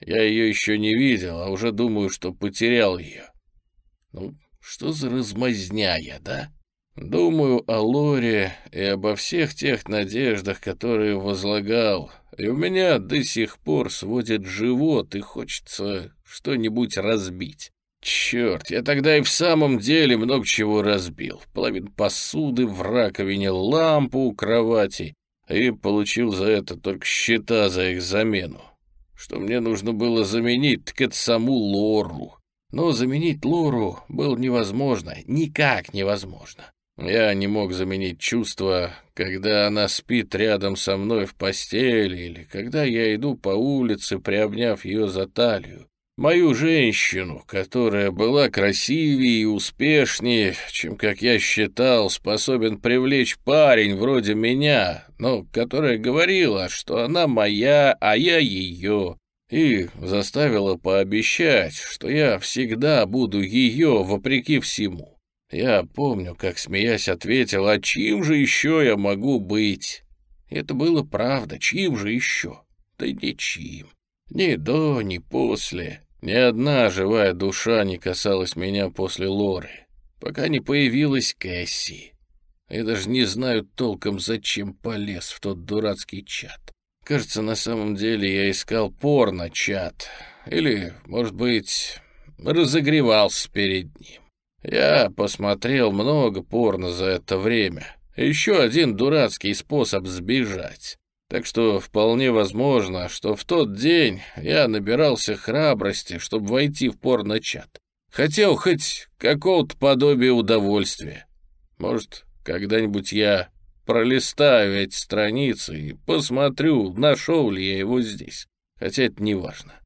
Я ее еще не видел, а уже думаю, что потерял ее. Ну, что за размазня я, да? Думаю о Лоре и обо всех тех надеждах, которые возлагал, и у меня до сих пор сводит живот и хочется что-нибудь разбить. Черт, я тогда и в самом деле много чего разбил. Половину посуды в раковине, лампу у кровати. И получил за это только счета за их замену. Что мне нужно было заменить, так это саму Лору. Но заменить Лору было невозможно, никак невозможно. Я не мог заменить чувство, когда она спит рядом со мной в постели или когда я иду по улице, приобняв ее за талию. Мою женщину, которая была красивее и успешнее, чем, как я считал, способен привлечь парень вроде меня, но которая говорила, что она моя, а я ее, и заставила пообещать, что я всегда буду ее вопреки всему. Я помню, как, смеясь, ответил, а чьим же еще я могу быть? Это было правда, чьим же еще? Да ничьим. Ни до, ни после. Ни одна живая душа не касалась меня после Лоры, пока не появилась Кэсси. Я даже не знаю толком, зачем полез в тот дурацкий чат. Кажется, на самом деле я искал порно-чат. Или, может быть, разогревался перед ним. Я посмотрел много порно за это время. Еще один дурацкий способ сбежать. Так что вполне возможно, что в тот день я набирался храбрости, чтобы войти в порно-чат. Хотел хоть какого-то подобия удовольствия. Может, когда-нибудь я пролистаю эти страницы и посмотрю, нашел ли я его здесь. Хотя это неважно.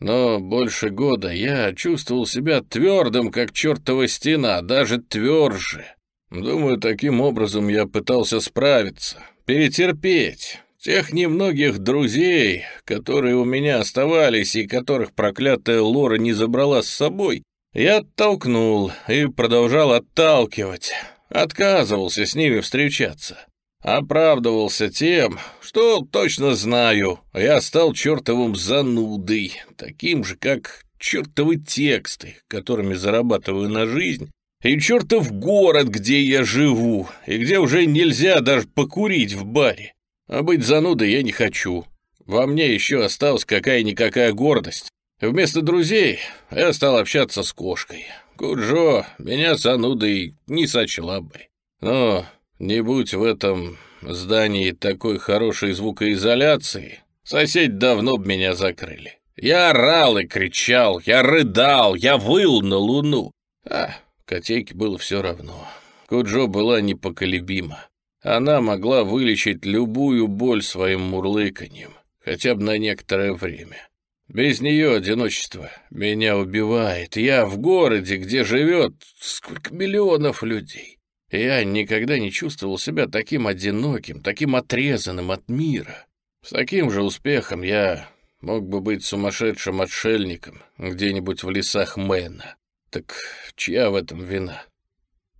Но больше года я чувствовал себя твердым, как чертова стена, даже тверже. Думаю, таким образом я пытался справиться, перетерпеть тех немногих друзей, которые у меня оставались и которых проклятая Лора не забрала с собой. Я оттолкнул и продолжал отталкивать, отказывался с ними встречаться. Оправдывался тем, что точно знаю, я стал чертовым занудой, таким же, как чертовы тексты, которыми зарабатываю на жизнь, и чертов город, где я живу, и где уже нельзя даже покурить в баре. А быть занудой я не хочу. Во мне еще осталась какая-никакая гордость. Вместо друзей я стал общаться с кошкой. Куджо меня занудой не сочла бы. Но не будь в этом здании такой хорошей звукоизоляции, соседи давно б меня закрыли. Я орал и кричал, я рыдал, я выл на луну. А, котейке было все равно. Куджо была непоколебима. Она могла вылечить любую боль своим мурлыканьем, хотя бы на некоторое время. Без нее одиночество меня убивает. Я в городе, где живет сколько миллионов людей. Я никогда не чувствовал себя таким одиноким, таким отрезанным от мира. С таким же успехом я мог бы быть сумасшедшим отшельником где-нибудь в лесах Мэна. Так чья в этом вина?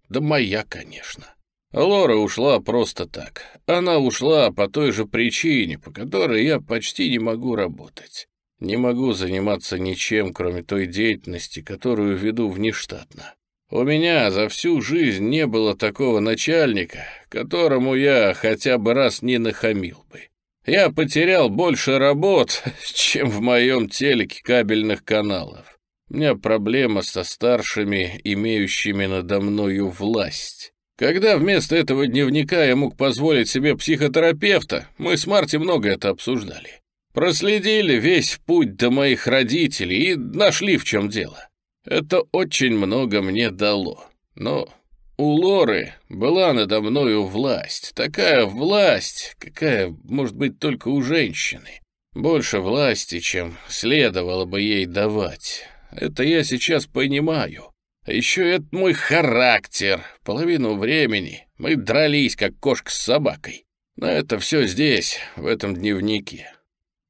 Да моя, конечно. Лора ушла просто так. Она ушла по той же причине, по которой я почти не могу работать. Не могу заниматься ничем, кроме той деятельности, которую веду внештатно. У меня за всю жизнь не было такого начальника, которому я хотя бы раз не нахамил бы. Я потерял больше работ, чем в моем телеке кабельных каналов. У меня проблема со старшими, имеющими надо мною власть. Когда вместо этого дневника я мог позволить себе психотерапевта, мы с Марти много это обсуждали. Проследили весь путь до моих родителей и нашли в чем дело. Это очень много мне дало. Но у Лоры была надо мною власть. Такая власть, какая может быть только у женщины. Больше власти, чем следовало бы ей давать. Это я сейчас понимаю. А еще это мой характер. Половину времени мы дрались, как кошка с собакой. Но это все здесь, в этом дневнике.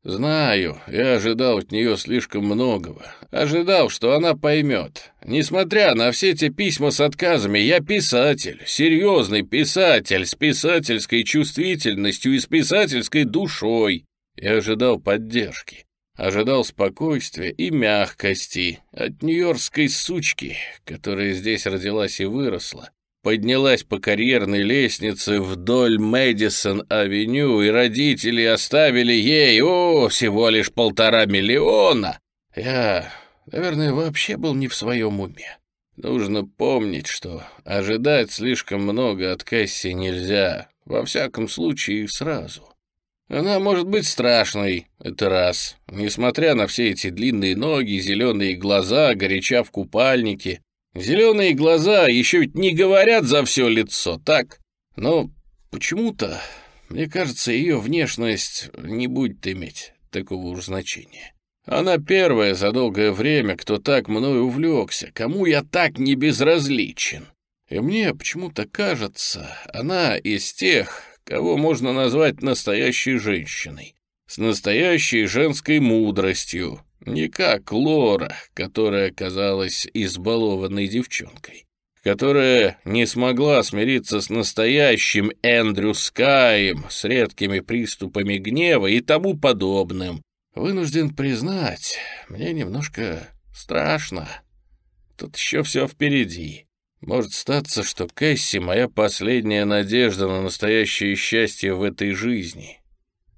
«Знаю, я ожидал от нее слишком многого. Ожидал, что она поймет. Несмотря на все эти письма с отказами, я писатель, серьезный писатель, с писательской чувствительностью и с писательской душой. Я ожидал поддержки, ожидал спокойствия и мягкости от нью-йоркской сучки, которая здесь родилась и выросла, поднялась по карьерной лестнице вдоль Мэдисон-авеню, и родители оставили ей, о, всего лишь полтора миллиона. Я, наверное, вообще был не в своем уме. Нужно помнить, что ожидать слишком много от Кэсси нельзя, во всяком случае сразу. Она может быть страшной, это раз. Несмотря на все эти длинные ноги, зеленые глаза, горяча в купальнике, Зеленые глаза еще ведь не говорят за все лицо, так? Но ну, почему-то, мне кажется, ее внешность не будет иметь такого уж значения. Она первая за долгое время, кто так мною увлекся, кому я так не безразличен. И мне почему-то кажется, она из тех, кого можно назвать настоящей женщиной, с настоящей женской мудростью, не как Лора, которая казалась избалованной девчонкой, которая не смогла смириться с настоящим Эндрю Скайем, с редкими приступами гнева и тому подобным. Вынужден признать, мне немножко страшно. Тут еще все впереди. Может статься, что Кэсси — моя последняя надежда на настоящее счастье в этой жизни.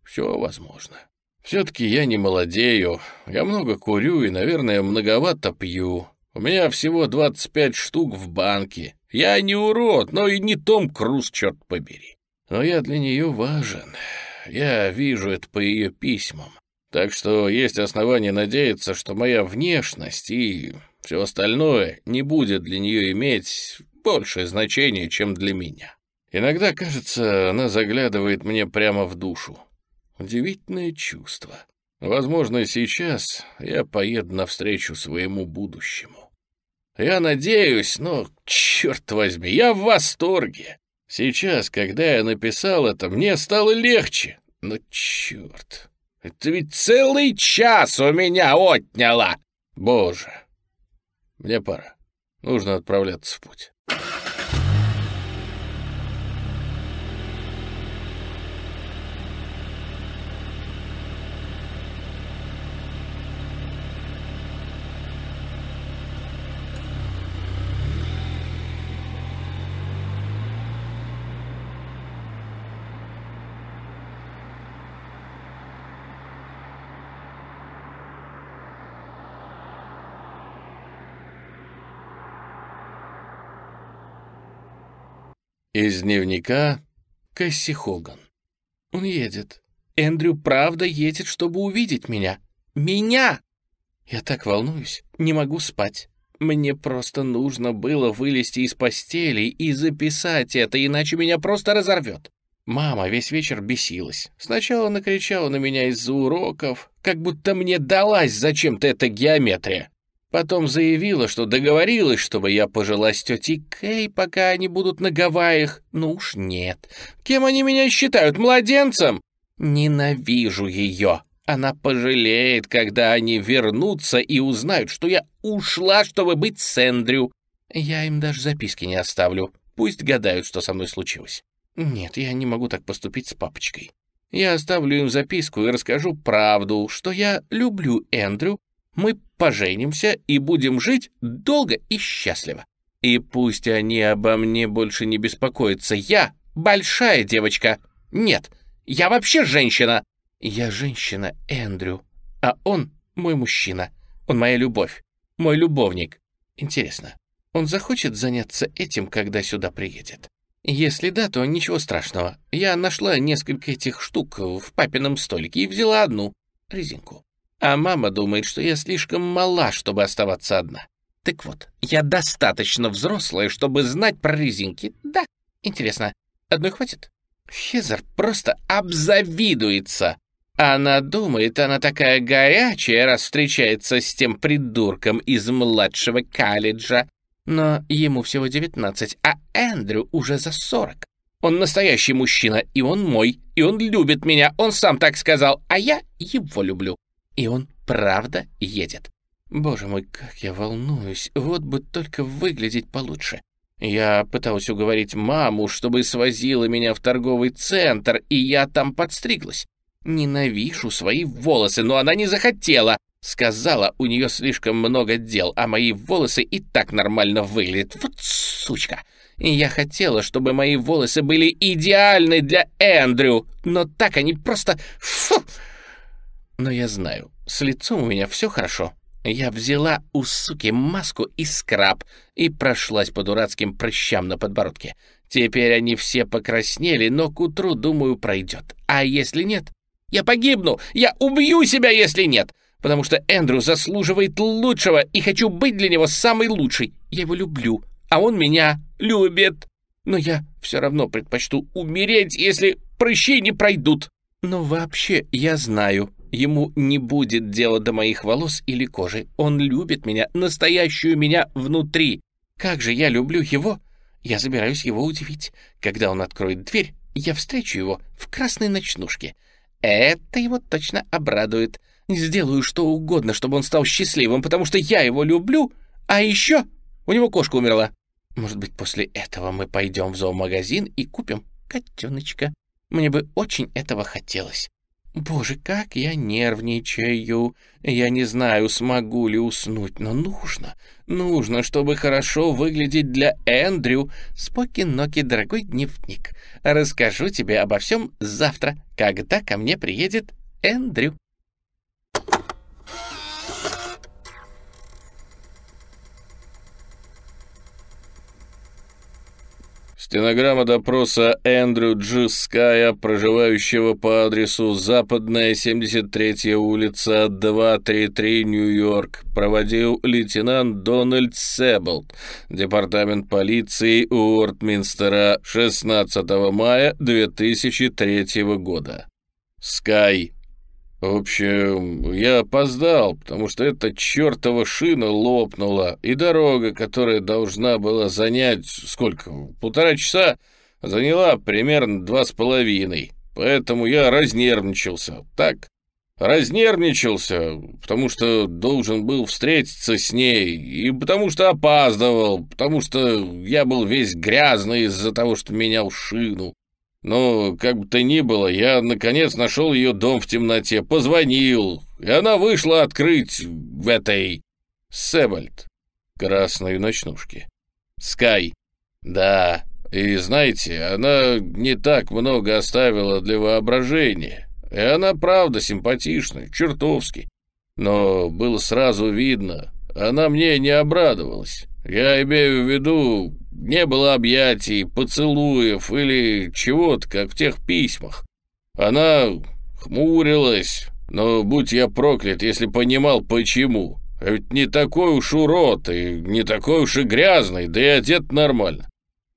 Все возможно. Все-таки я не молодею. Я много курю и, наверное, многовато пью. У меня всего 25 штук в банке. Я не урод, но и не Том Круз, черт побери. Но я для нее важен. Я вижу это по ее письмам. Так что есть основания надеяться, что моя внешность и все остальное не будет для нее иметь большее значение, чем для меня. Иногда, кажется, она заглядывает мне прямо в душу. Удивительное чувство. Возможно, сейчас я поеду навстречу своему будущему. Я надеюсь, но, черт возьми, я в восторге. Сейчас, когда я написал это, мне стало легче. Но черт, это ведь целый час у меня отняло. Боже, мне пора. Нужно отправляться в путь. Из дневника Кэсси Хоган. Он едет. Эндрю правда едет, чтобы увидеть меня. Меня! Я так волнуюсь, не могу спать. Мне просто нужно было вылезти из постели и записать это, иначе меня просто разорвет. Мама весь вечер бесилась. Сначала она кричала на меня из-за уроков, как будто мне далась зачем-то эта геометрия. Потом заявила, что договорилась, чтобы я пожила с тетей Кей, пока они будут на Гавайях. Ну уж нет. Кем они меня считают? Младенцем? Ненавижу ее. Она пожалеет, когда они вернутся и узнают, что я ушла, чтобы быть с Эндрю. Я им даже записки не оставлю. Пусть гадают, что со мной случилось. Нет, я не могу так поступить с папочкой. Я оставлю им записку и расскажу правду, что я люблю Эндрю, мы поженимся и будем жить долго и счастливо. И пусть они обо мне больше не беспокоятся. Я большая девочка. Нет, я вообще женщина. Я женщина, Эндрю, а он мой мужчина. Он моя любовь, мой любовник. Интересно, он захочет заняться этим, когда сюда приедет? Если да, то ничего страшного. Я нашла несколько этих штук в папином столике и взяла одну резинку. А мама думает, что я слишком мала, чтобы оставаться одна. Так вот, я достаточно взрослая, чтобы знать про резинки. Да, интересно, одной хватит? Хезер просто обзавидуется. Она думает, она такая горячая, раз встречается с тем придурком из младшего колледжа. Но ему всего девятнадцать, а Эндрю уже за сорок. Он настоящий мужчина, и он мой, и он любит меня, он сам так сказал, а я его люблю. И он правда едет. Боже мой, как я волнуюсь, вот бы только выглядеть получше. Я пыталась уговорить маму, чтобы свозила меня в торговый центр, и я там подстриглась. Ненавижу свои волосы, но она не захотела. Сказала, у нее слишком много дел, а мои волосы и так нормально выглядят. Вот сучка. Я хотела, чтобы мои волосы были идеальны для Эндрю, но так они просто... Фу! Но я знаю, с лицом у меня все хорошо. Я взяла у суки маску и скраб и прошлась по дурацким прыщам на подбородке. Теперь они все покраснели, но к утру, думаю, пройдет. А если нет? Я погибну! Я убью себя, если нет! Потому что Эндрю заслуживает лучшего, и хочу быть для него самой лучшей. Я его люблю, а он меня любит. Но я все равно предпочту умереть, если прыщи не пройдут. Но вообще я знаю, Ему не будет дела до моих волос или кожи. Он любит меня, настоящую меня внутри. Как же я люблю его! Я забираюсь его удивить. Когда он откроет дверь, я встречу его в красной ночнушке. Это его точно обрадует. Сделаю что угодно, чтобы он стал счастливым, потому что я его люблю. А еще у него кошка умерла. Может быть, после этого мы пойдем в зоомагазин и купим котеночка. Мне бы очень этого хотелось. Боже, как я нервничаю. Я не знаю, смогу ли уснуть, но нужно. Нужно, чтобы хорошо выглядеть для Эндрю. Споки-ноки, дорогой дневник. Расскажу тебе обо всем завтра, когда ко мне приедет Эндрю. Стенограмма допроса Эндрю Джи Ская, проживающего по адресу Западная, 73-я улица, 233, Нью-Йорк, проводил лейтенант Дональд Себолт, департамент полиции Уортминстера, 16 мая 2003 года. Скай в общем, я опоздал, потому что эта чертова шина лопнула, и дорога, которая должна была занять, сколько, полтора часа, заняла примерно два с половиной. Поэтому я разнервничался. Так, разнервничался, потому что должен был встретиться с ней, и потому что опаздывал, потому что я был весь грязный из-за того, что менял шину. Ну, как бы то ни было, я, наконец, нашел ее дом в темноте, позвонил, и она вышла открыть в этой... Себальд. Красной ночнушке. Скай. Да, и знаете, она не так много оставила для воображения. И она правда симпатичная, чертовски. Но было сразу видно, она мне не обрадовалась. Я имею в виду, не было объятий, поцелуев или чего-то, как в тех письмах. Она хмурилась, но будь я проклят, если понимал, почему. А ведь не такой уж урод и не такой уж и грязный, да и одет нормально.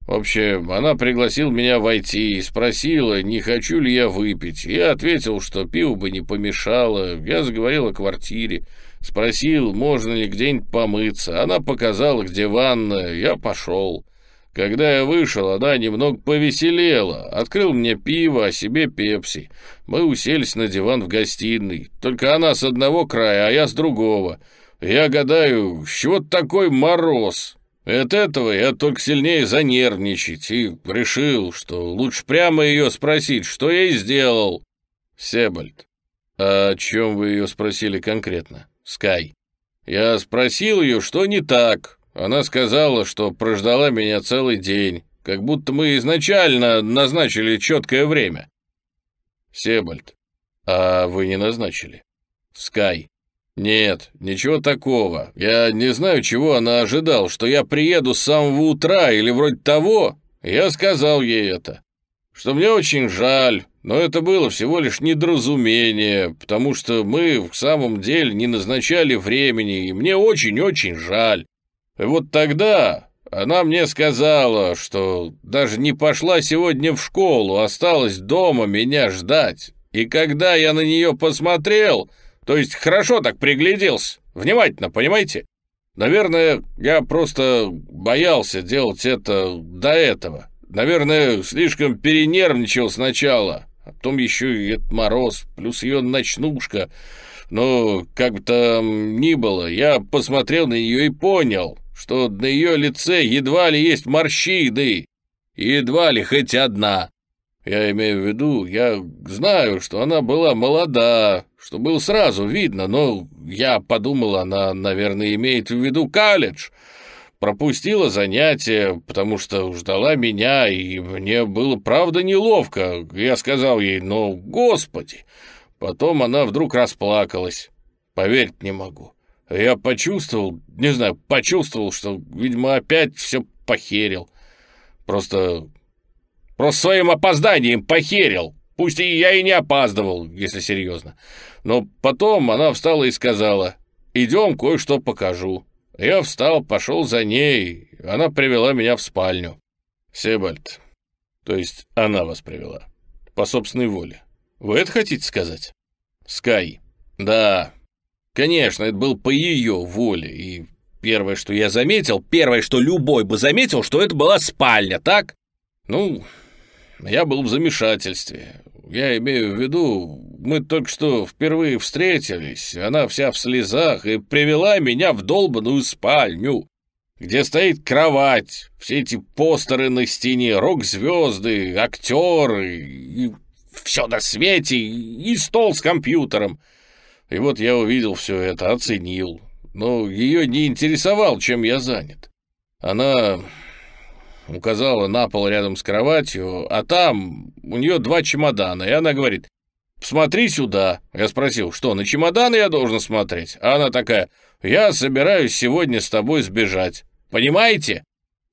В общем, она пригласила меня войти и спросила, не хочу ли я выпить. Я ответил, что пиво бы не помешало. Я заговорил о квартире. Спросил, можно ли где-нибудь помыться. Она показала, где ванная. Я пошел. Когда я вышел, она немного повеселела. Открыл мне пиво, а себе пепси. Мы уселись на диван в гостиной. Только она с одного края, а я с другого. Я гадаю, что такой мороз? От этого я только сильнее занервничать и решил, что лучше прямо ее спросить, что я и сделал. Себальд, а о чем вы ее спросили конкретно? Скай. Я спросил ее, что не так. Она сказала, что прождала меня целый день, как будто мы изначально назначили четкое время. Себальд. А вы не назначили? Скай. «Нет, ничего такого. Я не знаю, чего она ожидала, что я приеду с самого утра или вроде того. Я сказал ей это. Что мне очень жаль, но это было всего лишь недоразумение, потому что мы в самом деле не назначали времени, и мне очень-очень жаль. И вот тогда она мне сказала, что даже не пошла сегодня в школу, осталась дома меня ждать. И когда я на нее посмотрел, то есть хорошо так пригляделся, внимательно, понимаете? Наверное, я просто боялся делать это до этого. Наверное, слишком перенервничал сначала. А потом еще и этот мороз, плюс ее ночнушка. Но как бы там ни было, я посмотрел на нее и понял, что на ее лице едва ли есть морщины, едва ли хоть одна. Я имею в виду, я знаю, что она была молода, что было сразу видно, но я подумал, она, наверное, имеет в виду колледж — пропустила занятие, потому что ждала меня, и мне было правда неловко. Я сказал ей, ну, господи. Потом она вдруг расплакалась. Поверить не могу. Я почувствовал, не знаю, почувствовал, что, видимо, опять все похерил. Просто... Просто своим опозданием похерил. Пусть и я и не опаздывал, если серьезно. Но потом она встала и сказала, идем, кое-что покажу. Я встал, пошел за ней, она привела меня в спальню. Себальд, то есть она вас привела, по собственной воле. Вы это хотите сказать? Скай, да, конечно, это был по ее воле, и первое, что я заметил, первое, что любой бы заметил, что это была спальня, так? Ну, я был в замешательстве. Я имею в виду, мы только что впервые встретились, она вся в слезах и привела меня в долбанную спальню, где стоит кровать, все эти постеры на стене, рок-звезды, актеры, и все на свете, и стол с компьютером. И вот я увидел все это, оценил, но ее не интересовал, чем я занят. Она указала на пол рядом с кроватью, а там у нее два чемодана, и она говорит, «Смотри сюда!» Я спросил, что, на чемоданы я должен смотреть? А она такая, «Я собираюсь сегодня с тобой сбежать. Понимаете?»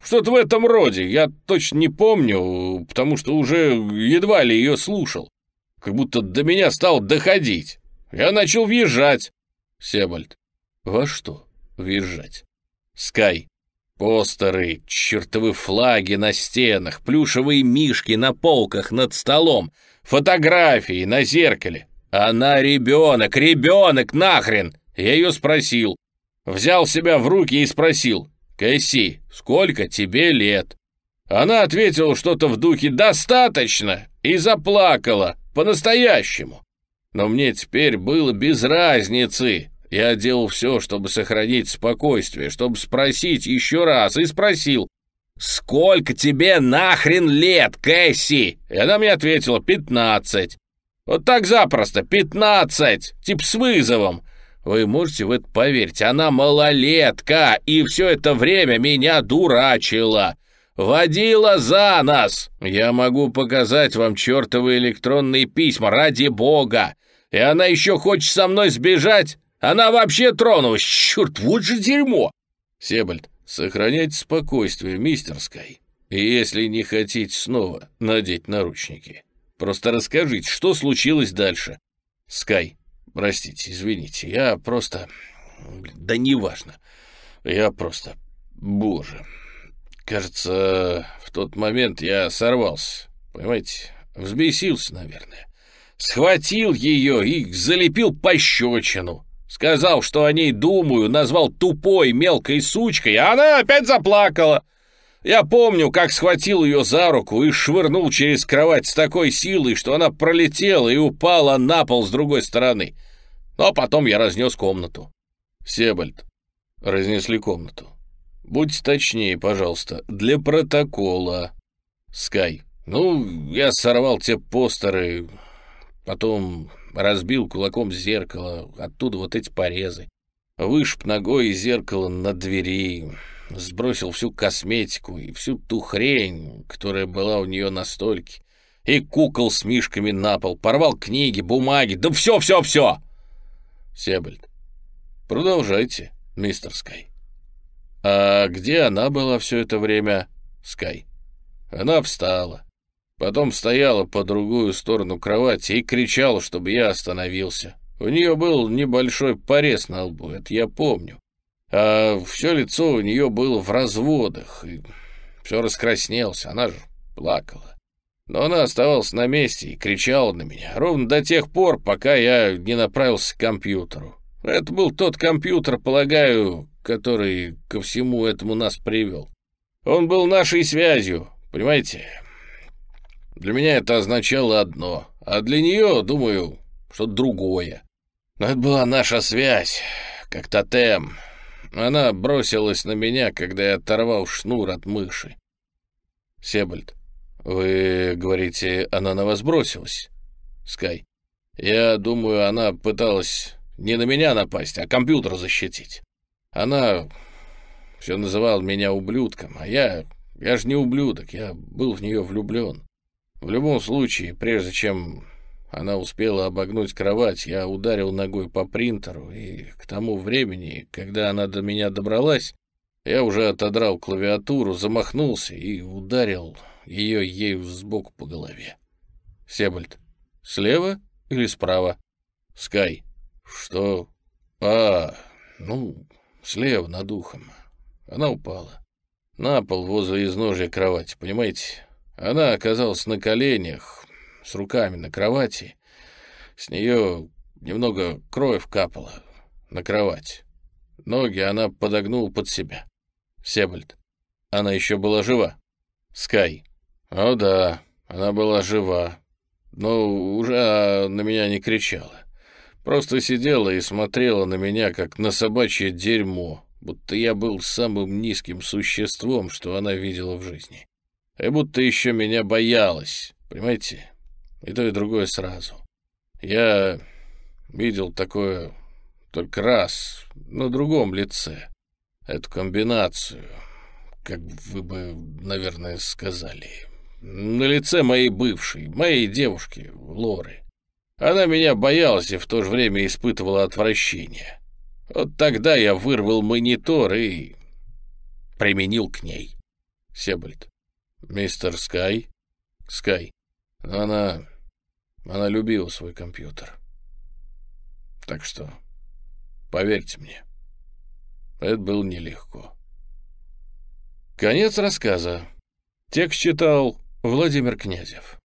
Что-то в этом роде, я точно не помню, потому что уже едва ли ее слушал. Как будто до меня стал доходить. Я начал въезжать. Себальд. Во что въезжать? Скай. Постеры, чертовы флаги на стенах, плюшевые мишки на полках над столом — Фотографии на зеркале. Она ребенок, ребенок, нахрен! Я ее спросил. Взял себя в руки и спросил. Кэсси, сколько тебе лет? Она ответила что-то в духе «достаточно» и заплакала, по-настоящему. Но мне теперь было без разницы. Я делал все, чтобы сохранить спокойствие, чтобы спросить еще раз, и спросил, «Сколько тебе нахрен лет, Кэсси?» И она мне ответила «пятнадцать». Вот так запросто, пятнадцать, тип с вызовом. Вы можете в это поверить, она малолетка, и все это время меня дурачила. Водила за нас. Я могу показать вам чертовы электронные письма, ради бога. И она еще хочет со мной сбежать? Она вообще тронулась, черт, вот же дерьмо. Себальд, Сохранять спокойствие, мистер Скай. И если не хотите снова надеть наручники, просто расскажите, что случилось дальше. Скай, простите, извините, я просто... Да неважно. Я просто... Боже. Кажется, в тот момент я сорвался. Понимаете, взбесился, наверное. Схватил ее и залепил пощечину. Сказал, что о ней думаю, назвал тупой мелкой сучкой, а она опять заплакала. Я помню, как схватил ее за руку и швырнул через кровать с такой силой, что она пролетела и упала на пол с другой стороны. Но потом я разнес комнату. Себальд. Разнесли комнату. Будь точнее, пожалуйста, для протокола. Скай. Ну, я сорвал те постеры, потом разбил кулаком зеркало, оттуда вот эти порезы. Вышиб ногой зеркало на двери, сбросил всю косметику и всю ту хрень, которая была у нее на стольке, и кукол с мишками на пол, порвал книги, бумаги, да все, все, все. Себальд, продолжайте, мистер Скай. А где она была все это время, Скай? Она встала, Потом стояла по другую сторону кровати и кричала, чтобы я остановился. У нее был небольшой порез на лбу, это я помню. А все лицо у нее было в разводах, и все раскраснелось, она же плакала. Но она оставалась на месте и кричала на меня, ровно до тех пор, пока я не направился к компьютеру. Это был тот компьютер, полагаю, который ко всему этому нас привел. Он был нашей связью, понимаете? Для меня это означало одно, а для нее, думаю, что-то другое. Но это была наша связь, как тотем. Она бросилась на меня, когда я оторвал шнур от мыши. Себальд, вы говорите, она на вас бросилась? Скай, я думаю, она пыталась не на меня напасть, а компьютер защитить. Она все называл меня ублюдком, а я... Я же не ублюдок, я был в нее влюблен. В любом случае, прежде чем она успела обогнуть кровать, я ударил ногой по принтеру, и к тому времени, когда она до меня добралась, я уже отодрал клавиатуру, замахнулся и ударил ее ею сбоку по голове. Себальд. Слева или справа? Скай. Что? А, ну, слева над ухом. Она упала. На пол возле изножия кровати, понимаете? Она оказалась на коленях, с руками на кровати. С нее немного кровь капала на кровать. Ноги она подогнула под себя. Себальд. Она еще была жива. Скай. О да, она была жива. Но уже на меня не кричала. Просто сидела и смотрела на меня, как на собачье дерьмо, будто я был самым низким существом, что она видела в жизни и будто еще меня боялась, понимаете? И то, и другое сразу. Я видел такое только раз, на другом лице. Эту комбинацию, как вы бы, наверное, сказали. На лице моей бывшей, моей девушки, Лоры. Она меня боялась и в то же время испытывала отвращение. Вот тогда я вырвал монитор и применил к ней. Себальд, Мистер Скай? Скай. Она... Она любила свой компьютер. Так что, поверьте мне, это было нелегко. Конец рассказа. Текст читал Владимир Князев.